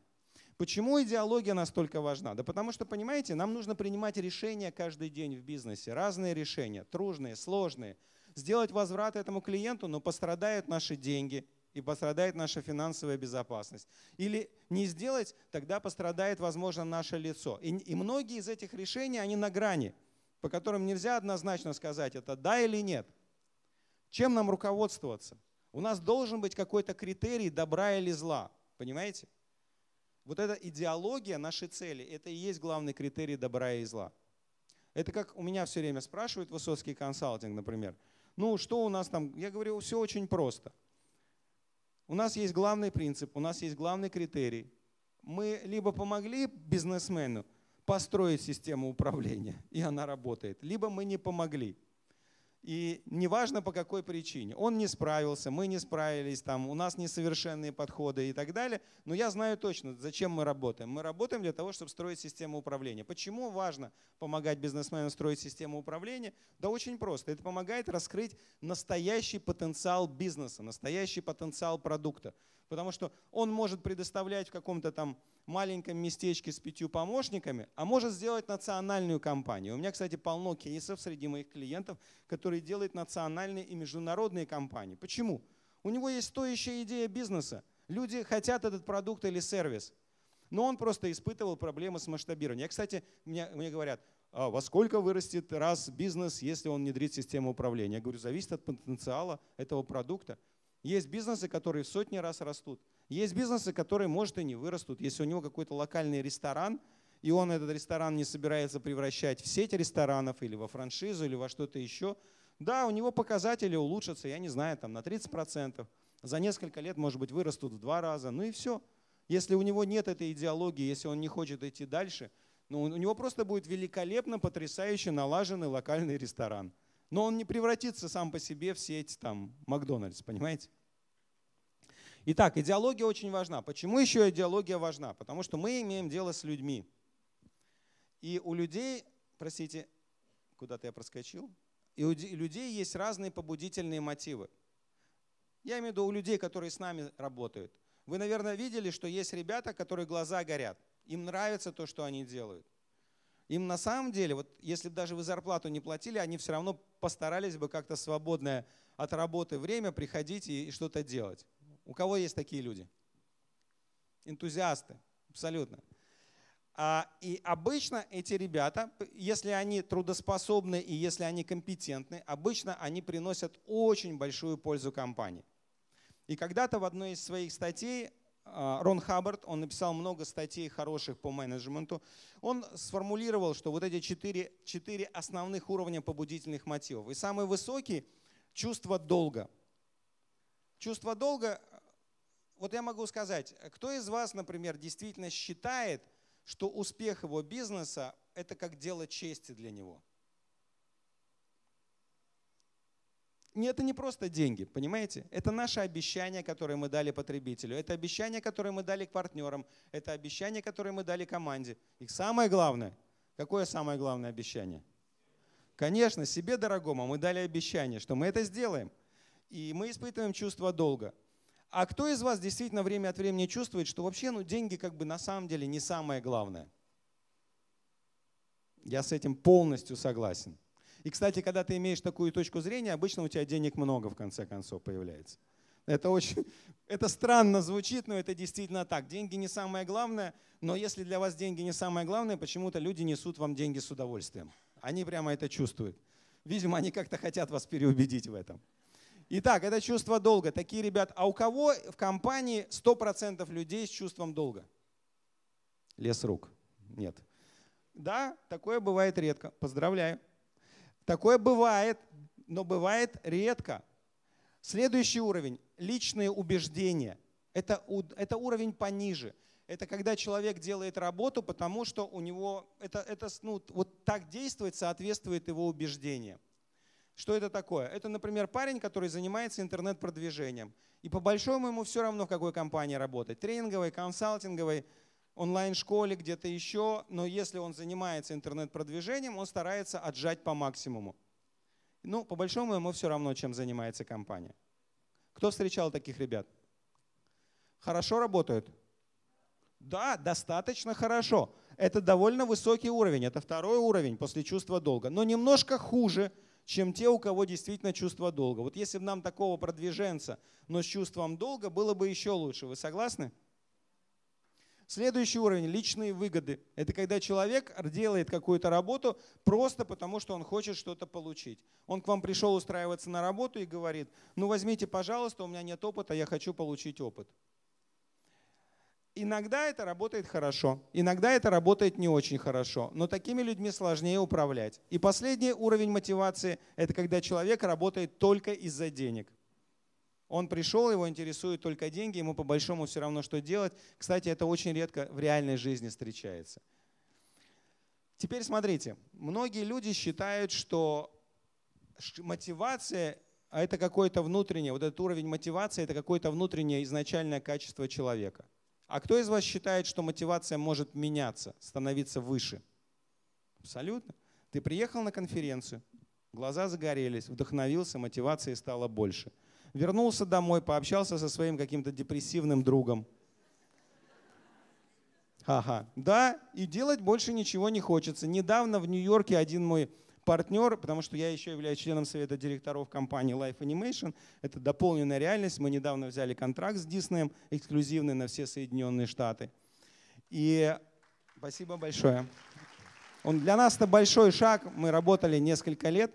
Почему идеология настолько важна? Да потому что, понимаете, нам нужно принимать решения каждый день в бизнесе. Разные решения, тружные, сложные, сделать возврат этому клиенту, но пострадают наши деньги и пострадает наша финансовая безопасность. Или не сделать, тогда пострадает, возможно, наше лицо. И, и многие из этих решений, они на грани, по которым нельзя однозначно сказать, это да или нет. Чем нам руководствоваться? У нас должен быть какой-то критерий добра или зла, понимаете? Вот эта идеология нашей цели, это и есть главный критерий добра и зла. Это как у меня все время спрашивают Высоцкий консалтинг, например – ну что у нас там, я говорю, все очень просто. У нас есть главный принцип, у нас есть главный критерий. Мы либо помогли бизнесмену построить систему управления, и она работает, либо мы не помогли. И неважно по какой причине. Он не справился, мы не справились, там, у нас несовершенные подходы и так далее. Но я знаю точно, зачем мы работаем. Мы работаем для того, чтобы строить систему управления. Почему важно помогать бизнесменам строить систему управления? Да очень просто. Это помогает раскрыть настоящий потенциал бизнеса, настоящий потенциал продукта. Потому что он может предоставлять в каком-то там маленьком местечке с пятью помощниками, а может сделать национальную компанию. У меня, кстати, полно кейсов среди моих клиентов, которые делают национальные и международные компании. Почему? У него есть стоящая идея бизнеса. Люди хотят этот продукт или сервис. Но он просто испытывал проблемы с масштабированием. Я, кстати, мне, мне говорят, а во сколько вырастет раз бизнес, если он внедрит систему управления? Я говорю, зависит от потенциала этого продукта. Есть бизнесы, которые в сотни раз растут. Есть бизнесы, которые, может, и не вырастут. Если у него какой-то локальный ресторан, и он этот ресторан не собирается превращать в сеть ресторанов или во франшизу, или во что-то еще, да, у него показатели улучшатся, я не знаю, там на 30%. За несколько лет, может быть, вырастут в два раза. Ну и все. Если у него нет этой идеологии, если он не хочет идти дальше, ну, у него просто будет великолепно, потрясающе налаженный локальный ресторан. Но он не превратится сам по себе в сеть там, Макдональдс, понимаете? Итак, идеология очень важна. Почему еще идеология важна? Потому что мы имеем дело с людьми. И у людей, простите, куда-то я проскочил, и у людей есть разные побудительные мотивы. Я имею в виду у людей, которые с нами работают. Вы, наверное, видели, что есть ребята, которые глаза горят. Им нравится то, что они делают. Им на самом деле, вот если даже вы зарплату не платили, они все равно постарались бы как-то свободное от работы время приходить и, и что-то делать. У кого есть такие люди? Энтузиасты, абсолютно. А, и обычно эти ребята, если они трудоспособны и если они компетентны, обычно они приносят очень большую пользу компании. И когда-то в одной из своих статей а, Рон Хаббард, он написал много статей хороших по менеджменту, он сформулировал, что вот эти четыре, четыре основных уровня побудительных мотивов. И самый высокий – чувство долга. Чувство долга вот я могу сказать, э, кто из вас, например, действительно считает, что успех его бизнеса – это как дело чести для него? Нет, это не просто деньги, понимаете? Это наше обещание, которое мы дали потребителю, это обещание, которое мы дали партнерам, это обещание, которое мы дали команде. И самое главное, какое самое главное обещание? Конечно, себе дорогому мы дали обещание, что мы это сделаем. И мы испытываем чувство долга. А кто из вас действительно время от времени чувствует, что вообще ну, деньги как бы на самом деле не самое главное? Я с этим полностью согласен. И, кстати, когда ты имеешь такую точку зрения, обычно у тебя денег много в конце концов появляется. Это очень, это странно звучит, но это действительно так. Деньги не самое главное, но если для вас деньги не самое главное, почему-то люди несут вам деньги с удовольствием. Они прямо это чувствуют. Видимо, они как-то хотят вас переубедить в этом. Итак, это чувство долга. Такие ребят, а у кого в компании 100% людей с чувством долга? Лес рук. Нет. Да, такое бывает редко. Поздравляю. Такое бывает, но бывает редко. Следующий уровень – личные убеждения. Это, это уровень пониже. Это когда человек делает работу, потому что у него это, это ну, вот так действует, соответствует его убеждениям. Что это такое? Это, например, парень, который занимается интернет-продвижением. И по большому ему все равно, в какой компании работать. Тренинговой, консалтинговой, онлайн-школе, где-то еще. Но если он занимается интернет-продвижением, он старается отжать по максимуму. Ну, по большому ему все равно, чем занимается компания. Кто встречал таких ребят? Хорошо работают? Да, достаточно хорошо. Это довольно высокий уровень. Это второй уровень после чувства долга. Но немножко хуже – чем те, у кого действительно чувство долга. Вот если бы нам такого продвиженца, но с чувством долга, было бы еще лучше. Вы согласны? Следующий уровень – личные выгоды. Это когда человек делает какую-то работу просто потому, что он хочет что-то получить. Он к вам пришел устраиваться на работу и говорит, ну возьмите, пожалуйста, у меня нет опыта, я хочу получить опыт. Иногда это работает хорошо, иногда это работает не очень хорошо, но такими людьми сложнее управлять. И последний уровень мотивации – это когда человек работает только из-за денег. Он пришел, его интересуют только деньги, ему по большому все равно, что делать. Кстати, это очень редко в реальной жизни встречается. Теперь смотрите, многие люди считают, что мотивация – а это какое-то внутреннее, вот этот уровень мотивации – это какое-то внутреннее изначальное качество человека – а кто из вас считает, что мотивация может меняться, становиться выше? Абсолютно. Ты приехал на конференцию, глаза загорелись, вдохновился, мотивации стало больше. Вернулся домой, пообщался со своим каким-то депрессивным другом. Ага, да, и делать больше ничего не хочется. Недавно в Нью-Йорке один мой партнер, потому что я еще являюсь членом совета директоров компании Life Animation. Это дополненная реальность. Мы недавно взяли контракт с Диснеем, эксклюзивный на все Соединенные Штаты. И спасибо большое. Он для нас это большой шаг. Мы работали несколько лет.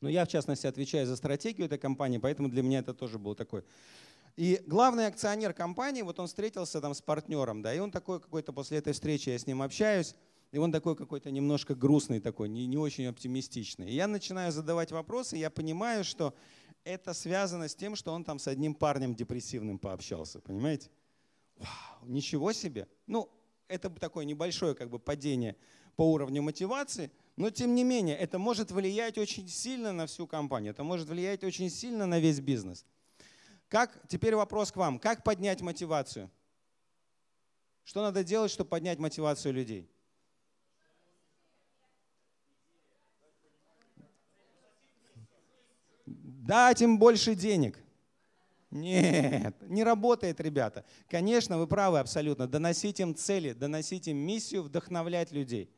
Но я, в частности, отвечаю за стратегию этой компании, поэтому для меня это тоже был такой и главный акционер компании, вот он встретился там с партнером, да, и он такой какой-то после этой встречи, я с ним общаюсь, и он такой какой-то немножко грустный такой, не, не очень оптимистичный. И я начинаю задавать вопросы, и я понимаю, что это связано с тем, что он там с одним парнем депрессивным пообщался, понимаете? Вау, ничего себе! Ну, это такое небольшое как бы падение по уровню мотивации, но тем не менее это может влиять очень сильно на всю компанию, это может влиять очень сильно на весь бизнес. Как, теперь вопрос к вам. Как поднять мотивацию? Что надо делать, чтобы поднять мотивацию людей? дать им больше денег. Нет, не работает, ребята. Конечно, вы правы абсолютно. Доносить им цели, доносить им миссию, вдохновлять людей.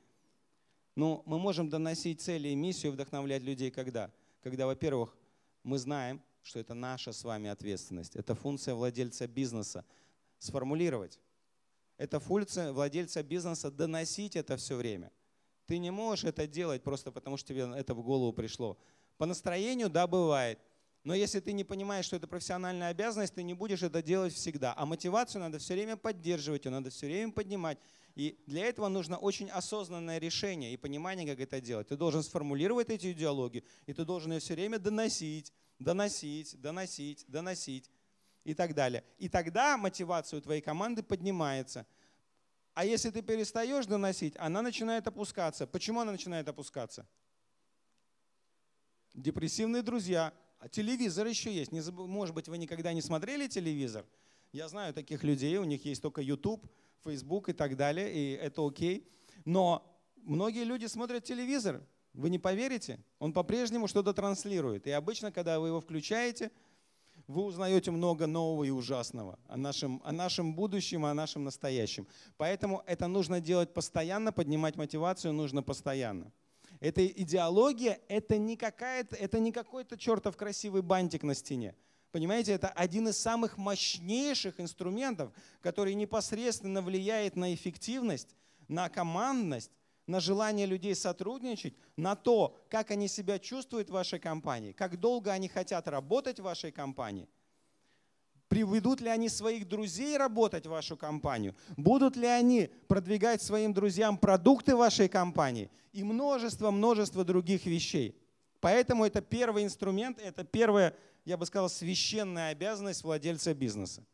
Но ну, мы можем доносить цели и миссию, вдохновлять людей когда? Когда, во-первых, мы знаем, что это наша с вами ответственность. Это функция владельца бизнеса сформулировать. Это функция владельца бизнеса доносить это все время. Ты не можешь это делать просто потому, что тебе это в голову пришло. По настроению, да, бывает. Но если ты не понимаешь, что это профессиональная обязанность, ты не будешь это делать всегда. А мотивацию надо все время поддерживать, ее надо все время поднимать. И для этого нужно очень осознанное решение и понимание, как это делать. Ты должен сформулировать эти идеологии, и ты должен ее все время доносить, доносить, доносить, доносить и так далее. И тогда мотивацию твоей команды поднимается. А если ты перестаешь доносить, она начинает опускаться. Почему она начинает опускаться? депрессивные друзья. А телевизор еще есть. Не заб... Может быть, вы никогда не смотрели телевизор? Я знаю таких людей, у них есть только YouTube, Facebook и так далее, и это окей. Но многие люди смотрят телевизор, вы не поверите, он по-прежнему что-то транслирует. И обычно, когда вы его включаете, вы узнаете много нового и ужасного о нашем, о нашем будущем, о нашем настоящем. Поэтому это нужно делать постоянно, поднимать мотивацию нужно постоянно. Эта идеология — это не, какая-то, это не какой-то чертов красивый бантик на стене. Понимаете, это один из самых мощнейших инструментов, который непосредственно влияет на эффективность, на командность, на желание людей сотрудничать, на то, как они себя чувствуют в вашей компании, как долго они хотят работать в вашей компании — Приведут ли они своих друзей работать в вашу компанию? Будут ли они продвигать своим друзьям продукты вашей компании? И множество-множество других вещей. Поэтому это первый инструмент, это первая, я бы сказал, священная обязанность владельца бизнеса.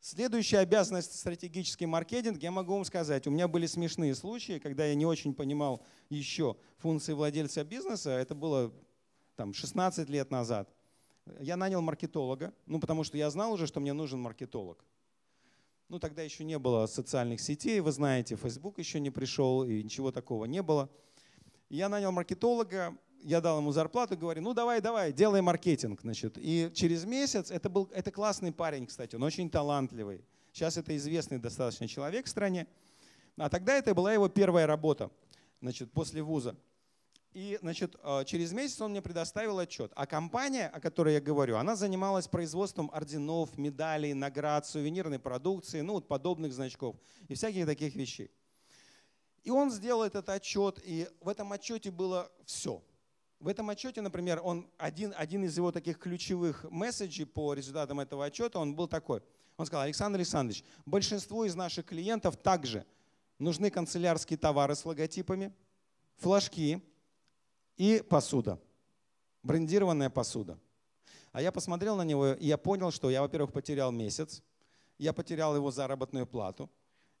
Следующая обязанность – стратегический маркетинг. Я могу вам сказать, у меня были смешные случаи, когда я не очень понимал еще функции владельца бизнеса. Это было там, 16 лет назад. Я нанял маркетолога, ну потому что я знал уже, что мне нужен маркетолог. Ну тогда еще не было социальных сетей, вы знаете, Facebook еще не пришел и ничего такого не было. Я нанял маркетолога, я дал ему зарплату, говорю, ну давай, давай, делай маркетинг. Значит. И через месяц, это был это классный парень, кстати, он очень талантливый. Сейчас это известный достаточно человек в стране. А тогда это была его первая работа значит, после вуза. И значит, э, через месяц он мне предоставил отчет. А компания, о которой я говорю, она занималась производством орденов, медалей, наград, сувенирной продукции, ну вот подобных значков и всяких таких вещей. И он сделал этот отчет, и в этом отчете было все. В этом отчете, например, он, один, один из его таких ключевых месседжей по результатам этого отчета, он был такой. Он сказал, Александр Александрович, большинство из наших клиентов также нужны канцелярские товары с логотипами, флажки, и посуда. Брендированная посуда. А я посмотрел на него, и я понял, что я, во-первых, потерял месяц, я потерял его заработную плату,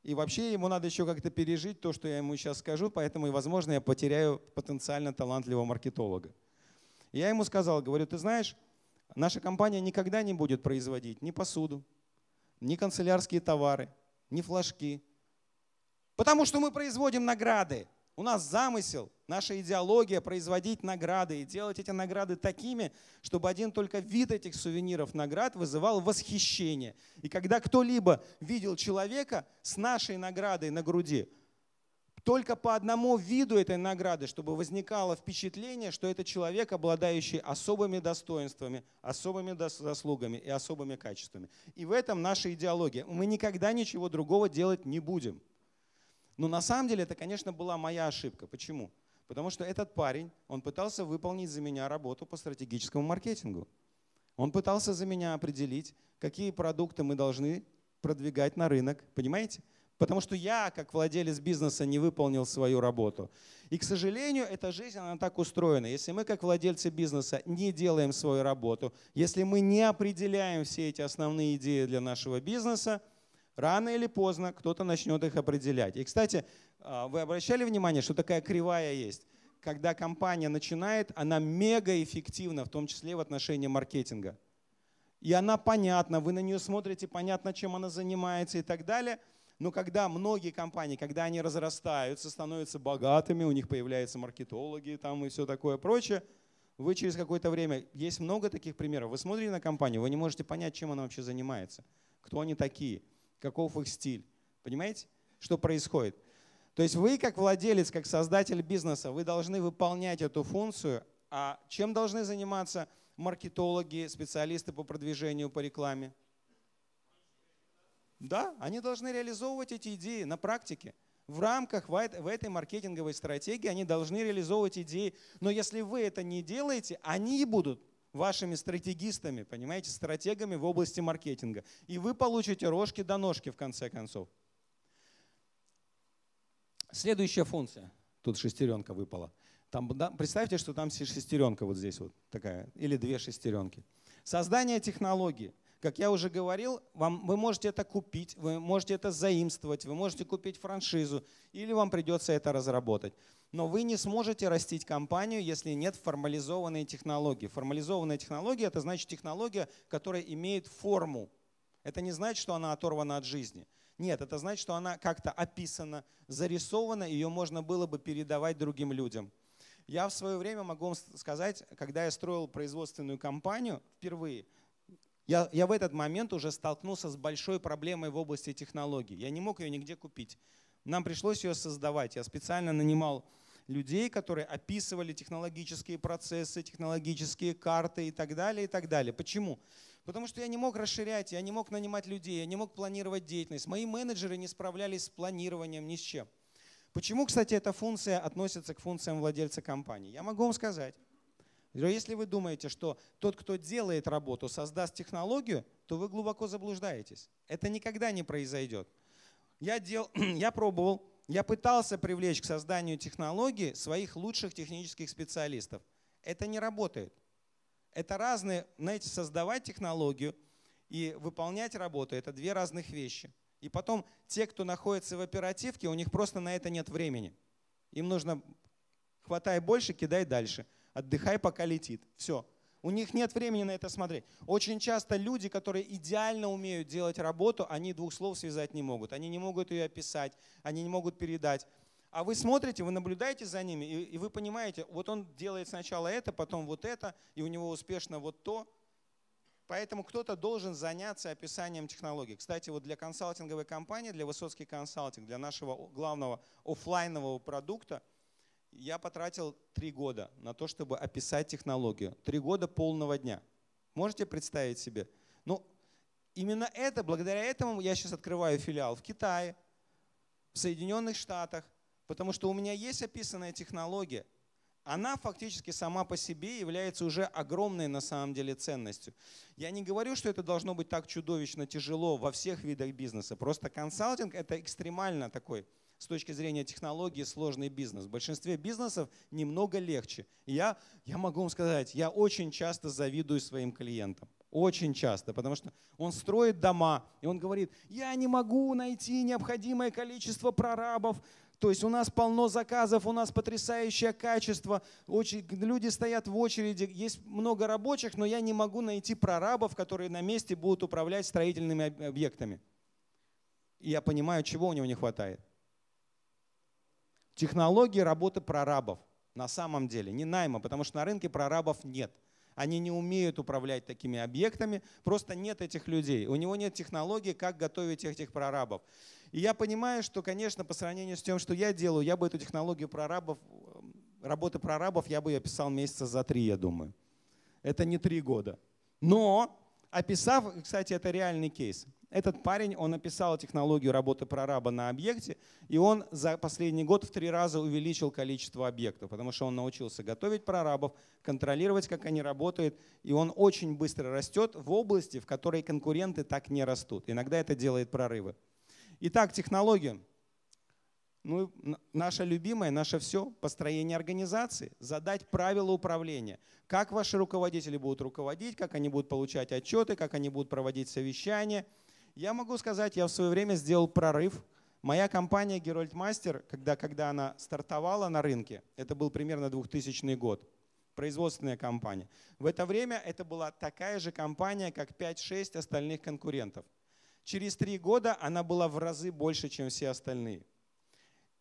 и вообще ему надо еще как-то пережить то, что я ему сейчас скажу, поэтому, возможно, я потеряю потенциально талантливого маркетолога. я ему сказал, говорю, ты знаешь, наша компания никогда не будет производить ни посуду, ни канцелярские товары, ни флажки, потому что мы производим награды. У нас замысел, наша идеология производить награды и делать эти награды такими, чтобы один только вид этих сувениров наград вызывал восхищение. И когда кто-либо видел человека с нашей наградой на груди, только по одному виду этой награды, чтобы возникало впечатление, что это человек, обладающий особыми достоинствами, особыми заслугами и особыми качествами. И в этом наша идеология. Мы никогда ничего другого делать не будем. Но на самом деле это, конечно, была моя ошибка. Почему? Потому что этот парень, он пытался выполнить за меня работу по стратегическому маркетингу. Он пытался за меня определить, какие продукты мы должны продвигать на рынок, понимаете? Потому что я, как владелец бизнеса, не выполнил свою работу. И, к сожалению, эта жизнь, она так устроена. Если мы, как владельцы бизнеса, не делаем свою работу, если мы не определяем все эти основные идеи для нашего бизнеса, Рано или поздно кто-то начнет их определять. И, кстати, а, вы обращали внимание, что такая кривая есть? Когда компания начинает, она мегаэффективна, в том числе в отношении маркетинга. И она понятна, вы на нее смотрите, понятно, чем она занимается и так далее. Но когда многие компании, когда они разрастаются, становятся богатыми, у них появляются маркетологи там и все такое прочее, вы через какое-то время, есть много таких примеров, вы смотрите на компанию, вы не можете понять, чем она вообще занимается, кто они такие – каков их стиль. Понимаете, что происходит? То есть вы, как владелец, как создатель бизнеса, вы должны выполнять эту функцию, а чем должны заниматься маркетологи, специалисты по продвижению, по рекламе? Да, они должны реализовывать эти идеи на практике. В рамках в этой маркетинговой стратегии они должны реализовывать идеи. Но если вы это не делаете, они будут вашими стратегистами, понимаете, стратегами в области маркетинга. И вы получите рожки до ножки в конце концов. Следующая функция. Тут шестеренка выпала. Там, да, представьте, что там шестеренка вот здесь вот такая, или две шестеренки. Создание технологии. Как я уже говорил, вам, вы можете это купить, вы можете это заимствовать, вы можете купить франшизу, или вам придется это разработать но вы не сможете растить компанию, если нет формализованной технологии. Формализованная технология – это значит технология, которая имеет форму. Это не значит, что она оторвана от жизни. Нет, это значит, что она как-то описана, зарисована, ее можно было бы передавать другим людям. Я в свое время могу вам сказать, когда я строил производственную компанию впервые, я, я в этот момент уже столкнулся с большой проблемой в области технологий. Я не мог ее нигде купить. Нам пришлось ее создавать. Я специально нанимал людей, которые описывали технологические процессы, технологические карты и так далее, и так далее. Почему? Потому что я не мог расширять, я не мог нанимать людей, я не мог планировать деятельность. Мои менеджеры не справлялись с планированием ни с чем. Почему, кстати, эта функция относится к функциям владельца компании? Я могу вам сказать. Если вы думаете, что тот, кто делает работу, создаст технологию, то вы глубоко заблуждаетесь. Это никогда не произойдет. Я, дел, я пробовал я пытался привлечь к созданию технологии своих лучших технических специалистов. Это не работает. Это разные, знаете, создавать технологию и выполнять работу – это две разных вещи. И потом те, кто находится в оперативке, у них просто на это нет времени. Им нужно хватай больше, кидай дальше. Отдыхай, пока летит. Все. У них нет времени на это смотреть. Очень часто люди, которые идеально умеют делать работу, они двух слов связать не могут. Они не могут ее описать, они не могут передать. А вы смотрите, вы наблюдаете за ними, и, и вы понимаете, вот он делает сначала это, потом вот это, и у него успешно вот то. Поэтому кто-то должен заняться описанием технологий. Кстати, вот для консалтинговой компании, для Высоцкий консалтинг, для нашего главного офлайнового продукта – я потратил три года на то, чтобы описать технологию. Три года полного дня. Можете представить себе? Ну, именно это, благодаря этому я сейчас открываю филиал в Китае, в Соединенных Штатах, потому что у меня есть описанная технология. Она фактически сама по себе является уже огромной на самом деле ценностью. Я не говорю, что это должно быть так чудовищно тяжело во всех видах бизнеса. Просто консалтинг — это экстремально такой с точки зрения технологии сложный бизнес. В большинстве бизнесов немного легче. я, я могу вам сказать, я очень часто завидую своим клиентам. Очень часто, потому что он строит дома, и он говорит, я не могу найти необходимое количество прорабов, то есть у нас полно заказов, у нас потрясающее качество, очень, люди стоят в очереди, есть много рабочих, но я не могу найти прорабов, которые на месте будут управлять строительными объектами. И я понимаю, чего у него не хватает. Технологии работы прорабов на самом деле, не найма, потому что на рынке прорабов нет. Они не умеют управлять такими объектами, просто нет этих людей. У него нет технологии, как готовить этих прорабов. И я понимаю, что, конечно, по сравнению с тем, что я делаю, я бы эту технологию прорабов, эм, работы прорабов, я бы ее описал месяца за три, я думаю. Это не три года. Но описав, кстати, это реальный кейс. Этот парень, он написал технологию работы прораба на объекте, и он за последний год в три раза увеличил количество объектов, потому что он научился готовить прорабов, контролировать, как они работают, и он очень быстро растет в области, в которой конкуренты так не растут. Иногда это делает прорывы. Итак, технология. Ну, наша любимая, наше все, построение организации, задать правила управления. Как ваши руководители будут руководить, как они будут получать отчеты, как они будут проводить совещания – я могу сказать, я в свое время сделал прорыв. Моя компания Герольд Мастер, когда, когда она стартовала на рынке, это был примерно 2000 год, производственная компания. В это время это была такая же компания, как 5-6 остальных конкурентов. Через три года она была в разы больше, чем все остальные.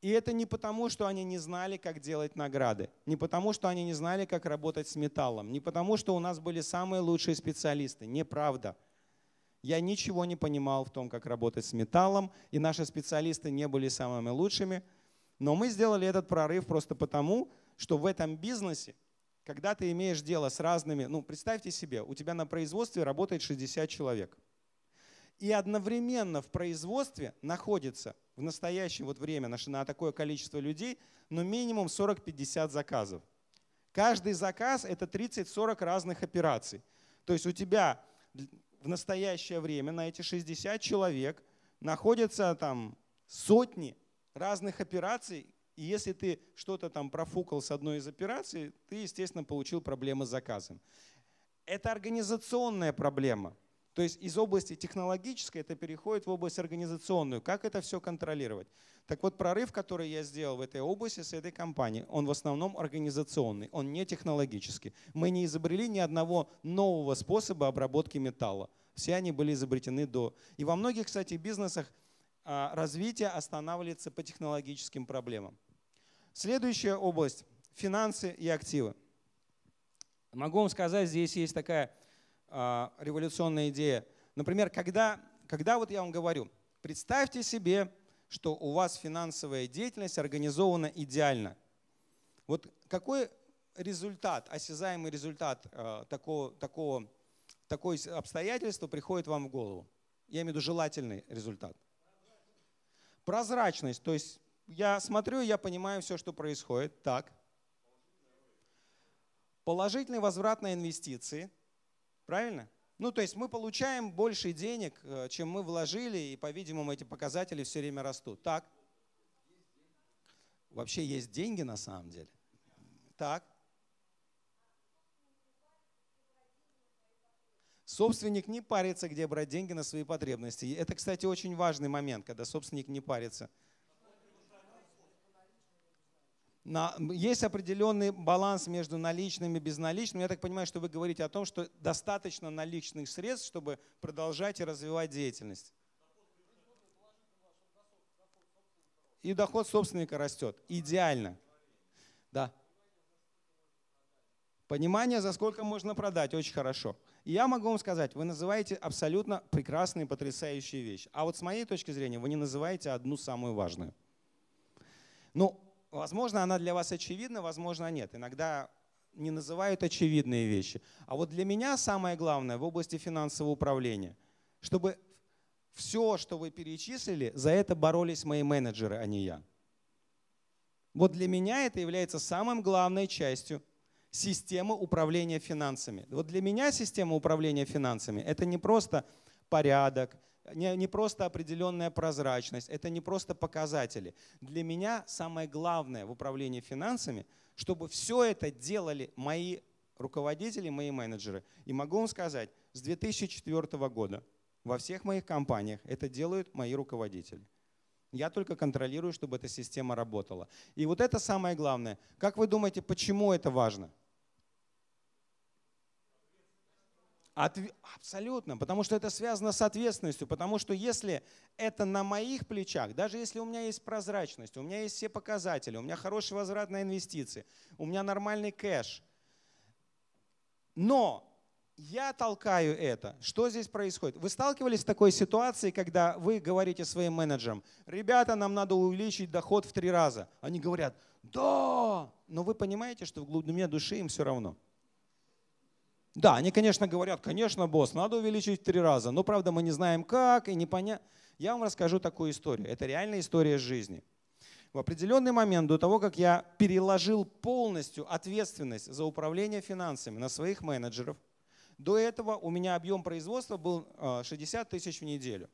И это не потому, что они не знали, как делать награды, не потому, что они не знали, как работать с металлом, не потому, что у нас были самые лучшие специалисты. Неправда. правда. Я ничего не понимал в том, как работать с металлом, и наши специалисты не были самыми лучшими. Но мы сделали этот прорыв просто потому, что в этом бизнесе, когда ты имеешь дело с разными, ну представьте себе, у тебя на производстве работает 60 человек. И одновременно в производстве находится в настоящее вот время на такое количество людей, но ну, минимум 40-50 заказов. Каждый заказ — это 30-40 разных операций. То есть у тебя в настоящее время на эти 60 человек находятся там сотни разных операций, и если ты что-то там профукал с одной из операций, ты, естественно, получил проблемы с заказом. Это организационная проблема – то есть из области технологической это переходит в область организационную. Как это все контролировать? Так вот, прорыв, который я сделал в этой области с этой компанией, он в основном организационный, он не технологический. Мы не изобрели ни одного нового способа обработки металла. Все они были изобретены до. И во многих, кстати, бизнесах а, развитие останавливается по технологическим проблемам. Следующая область – финансы и активы. Могу вам сказать, здесь есть такая а, революционная идея. Например, когда, когда вот я вам говорю, представьте себе, что у вас финансовая деятельность организована идеально. Вот какой результат, осязаемый результат э, а, такого, такого, такое обстоятельство приходит вам в голову? Я имею в виду желательный результат. Прозрачность, то есть я смотрю, я понимаю все, что происходит. Так. Положительный возврат на инвестиции – Правильно? Ну, то есть мы получаем больше денег, э, чем мы вложили, и, по-видимому, эти показатели все время растут. Так? Вообще есть деньги на самом деле. Так? Собственник не парится, где брать деньги на свои потребности. Это, кстати, очень важный момент, когда собственник не парится – на, есть определенный баланс между наличными и безналичными. Я так понимаю, что вы говорите о том, что достаточно наличных средств, чтобы продолжать и развивать деятельность. И доход собственника растет. Идеально. Да. Понимание, за сколько можно продать, очень хорошо. И я могу вам сказать, вы называете абсолютно прекрасные, потрясающие вещи. А вот с моей точки зрения, вы не называете одну самую важную. Ну, Возможно, она для вас очевидна, возможно, нет. Иногда не называют очевидные вещи. А вот для меня самое главное в области финансового управления, чтобы все, что вы перечислили, за это боролись мои менеджеры, а не я. Вот для меня это является самой главной частью системы управления финансами. Вот для меня система управления финансами – это не просто порядок, не, не просто определенная прозрачность, это не просто показатели. Для меня самое главное в управлении финансами, чтобы все это делали мои руководители, мои менеджеры. И могу вам сказать, с 2004 года во всех моих компаниях это делают мои руководители. Я только контролирую, чтобы эта система работала. И вот это самое главное. Как вы думаете, почему это важно? От... Абсолютно, потому что это связано с ответственностью, потому что если это на моих плечах, даже если у меня есть прозрачность, у меня есть все показатели, у меня хороший возврат на инвестиции, у меня нормальный кэш, но я толкаю это. Что здесь происходит? Вы сталкивались с такой ситуацией, когда вы говорите своим менеджерам, ребята, нам надо увеличить доход в три раза. Они говорят, да, но вы понимаете, что в глубине души им все равно – да, они, конечно, говорят, конечно, босс, надо увеличить в три раза, но, правда, мы не знаем как и не непонятно. Я вам расскажу такую историю. Это реальная история жизни. В определенный момент, до того, как я переложил полностью ответственность за управление финансами на своих менеджеров, до этого у меня объем производства был 60 э, тысяч в неделю.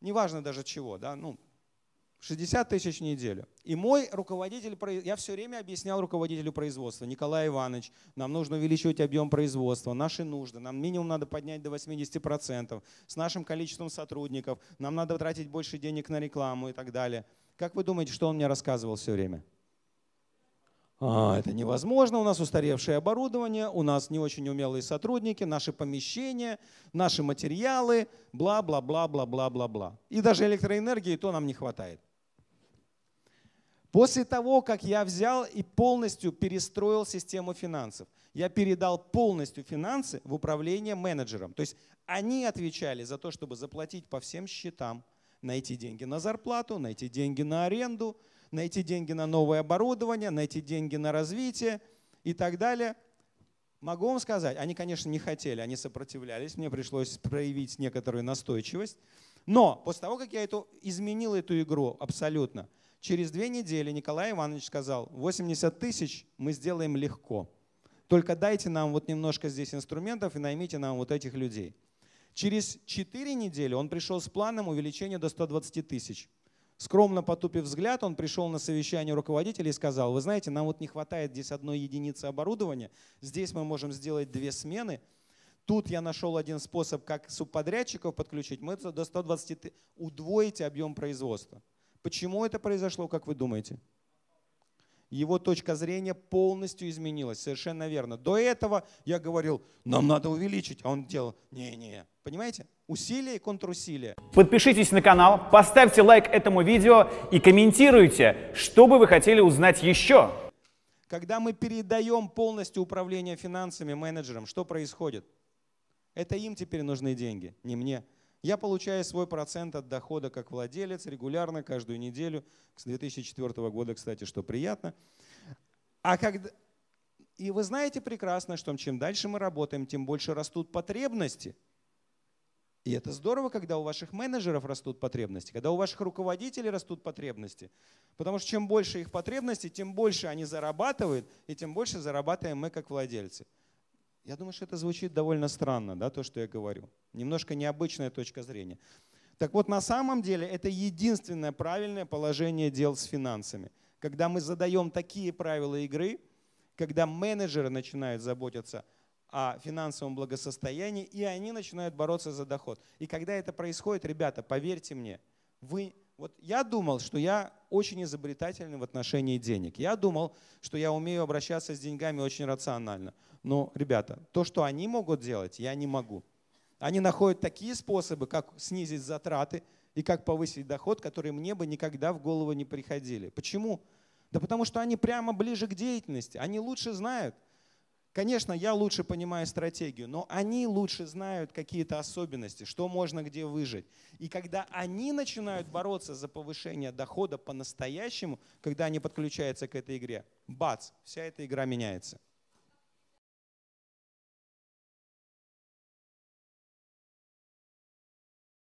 Неважно даже чего, да, ну, 60 тысяч в неделю. И мой руководитель, я все время объяснял руководителю производства, Николай Иванович, нам нужно увеличивать объем производства, наши нужды, нам минимум надо поднять до 80%, с нашим количеством сотрудников, нам надо тратить больше денег на рекламу и так далее. Как вы думаете, что он мне рассказывал все время? А, это невозможно, у нас устаревшее оборудование, у нас не очень умелые сотрудники, наши помещения, наши материалы, бла-бла-бла-бла-бла-бла-бла. И даже электроэнергии то нам не хватает. После того, как я взял и полностью перестроил систему финансов, я передал полностью финансы в управление менеджером. То есть они отвечали за то, чтобы заплатить по всем счетам, найти деньги на зарплату, найти деньги на аренду, найти деньги на новое оборудование, найти деньги на развитие и так далее. Могу вам сказать, они, конечно, не хотели, они сопротивлялись, мне пришлось проявить некоторую настойчивость. Но после того, как я эту, изменил эту игру абсолютно, Через две недели Николай Иванович сказал, 80 тысяч мы сделаем легко. Только дайте нам вот немножко здесь инструментов и наймите нам вот этих людей. Через 4 недели он пришел с планом увеличения до 120 тысяч. Скромно потупив взгляд, он пришел на совещание руководителей и сказал, вы знаете, нам вот не хватает здесь одной единицы оборудования, здесь мы можем сделать две смены, тут я нашел один способ, как субподрядчиков подключить, мы до 120 удвоите объем производства. Почему это произошло, как вы думаете? Его точка зрения полностью изменилась, совершенно верно. До этого я говорил, нам надо увеличить, а он делал, не-не, понимаете? Усилия и контрусилия. Подпишитесь на канал, поставьте лайк этому видео и комментируйте, что бы вы хотели узнать еще. Когда мы передаем полностью управление финансами менеджерам, что происходит? Это им теперь нужны деньги, не мне. Я получаю свой процент от дохода как владелец регулярно, каждую неделю, с 2004 года, кстати, что приятно. А когда... И вы знаете прекрасно, что чем дальше мы работаем, тем больше растут потребности. И это здорово, когда у ваших менеджеров растут потребности, когда у ваших руководителей растут потребности. Потому что чем больше их потребностей, тем больше они зарабатывают, и тем больше зарабатываем мы как владельцы. Я думаю, что это звучит довольно странно, да, то, что я говорю. Немножко необычная точка зрения. Так вот, на самом деле это единственное правильное положение дел с финансами. Когда мы задаем такие правила игры, когда менеджеры начинают заботиться о финансовом благосостоянии, и они начинают бороться за доход. И когда это происходит, ребята, поверьте мне, вы вот я думал, что я очень изобретательный в отношении денег. Я думал, что я умею обращаться с деньгами очень рационально. Но, ребята, то, что они могут делать, я не могу. Они находят такие способы, как снизить затраты и как повысить доход, которые мне бы никогда в голову не приходили. Почему? Да потому что они прямо ближе к деятельности, они лучше знают – Конечно, я лучше понимаю стратегию, но они лучше знают какие-то особенности, что можно где выжить. И когда они начинают бороться за повышение дохода по-настоящему, когда они подключаются к этой игре, бац, вся эта игра меняется.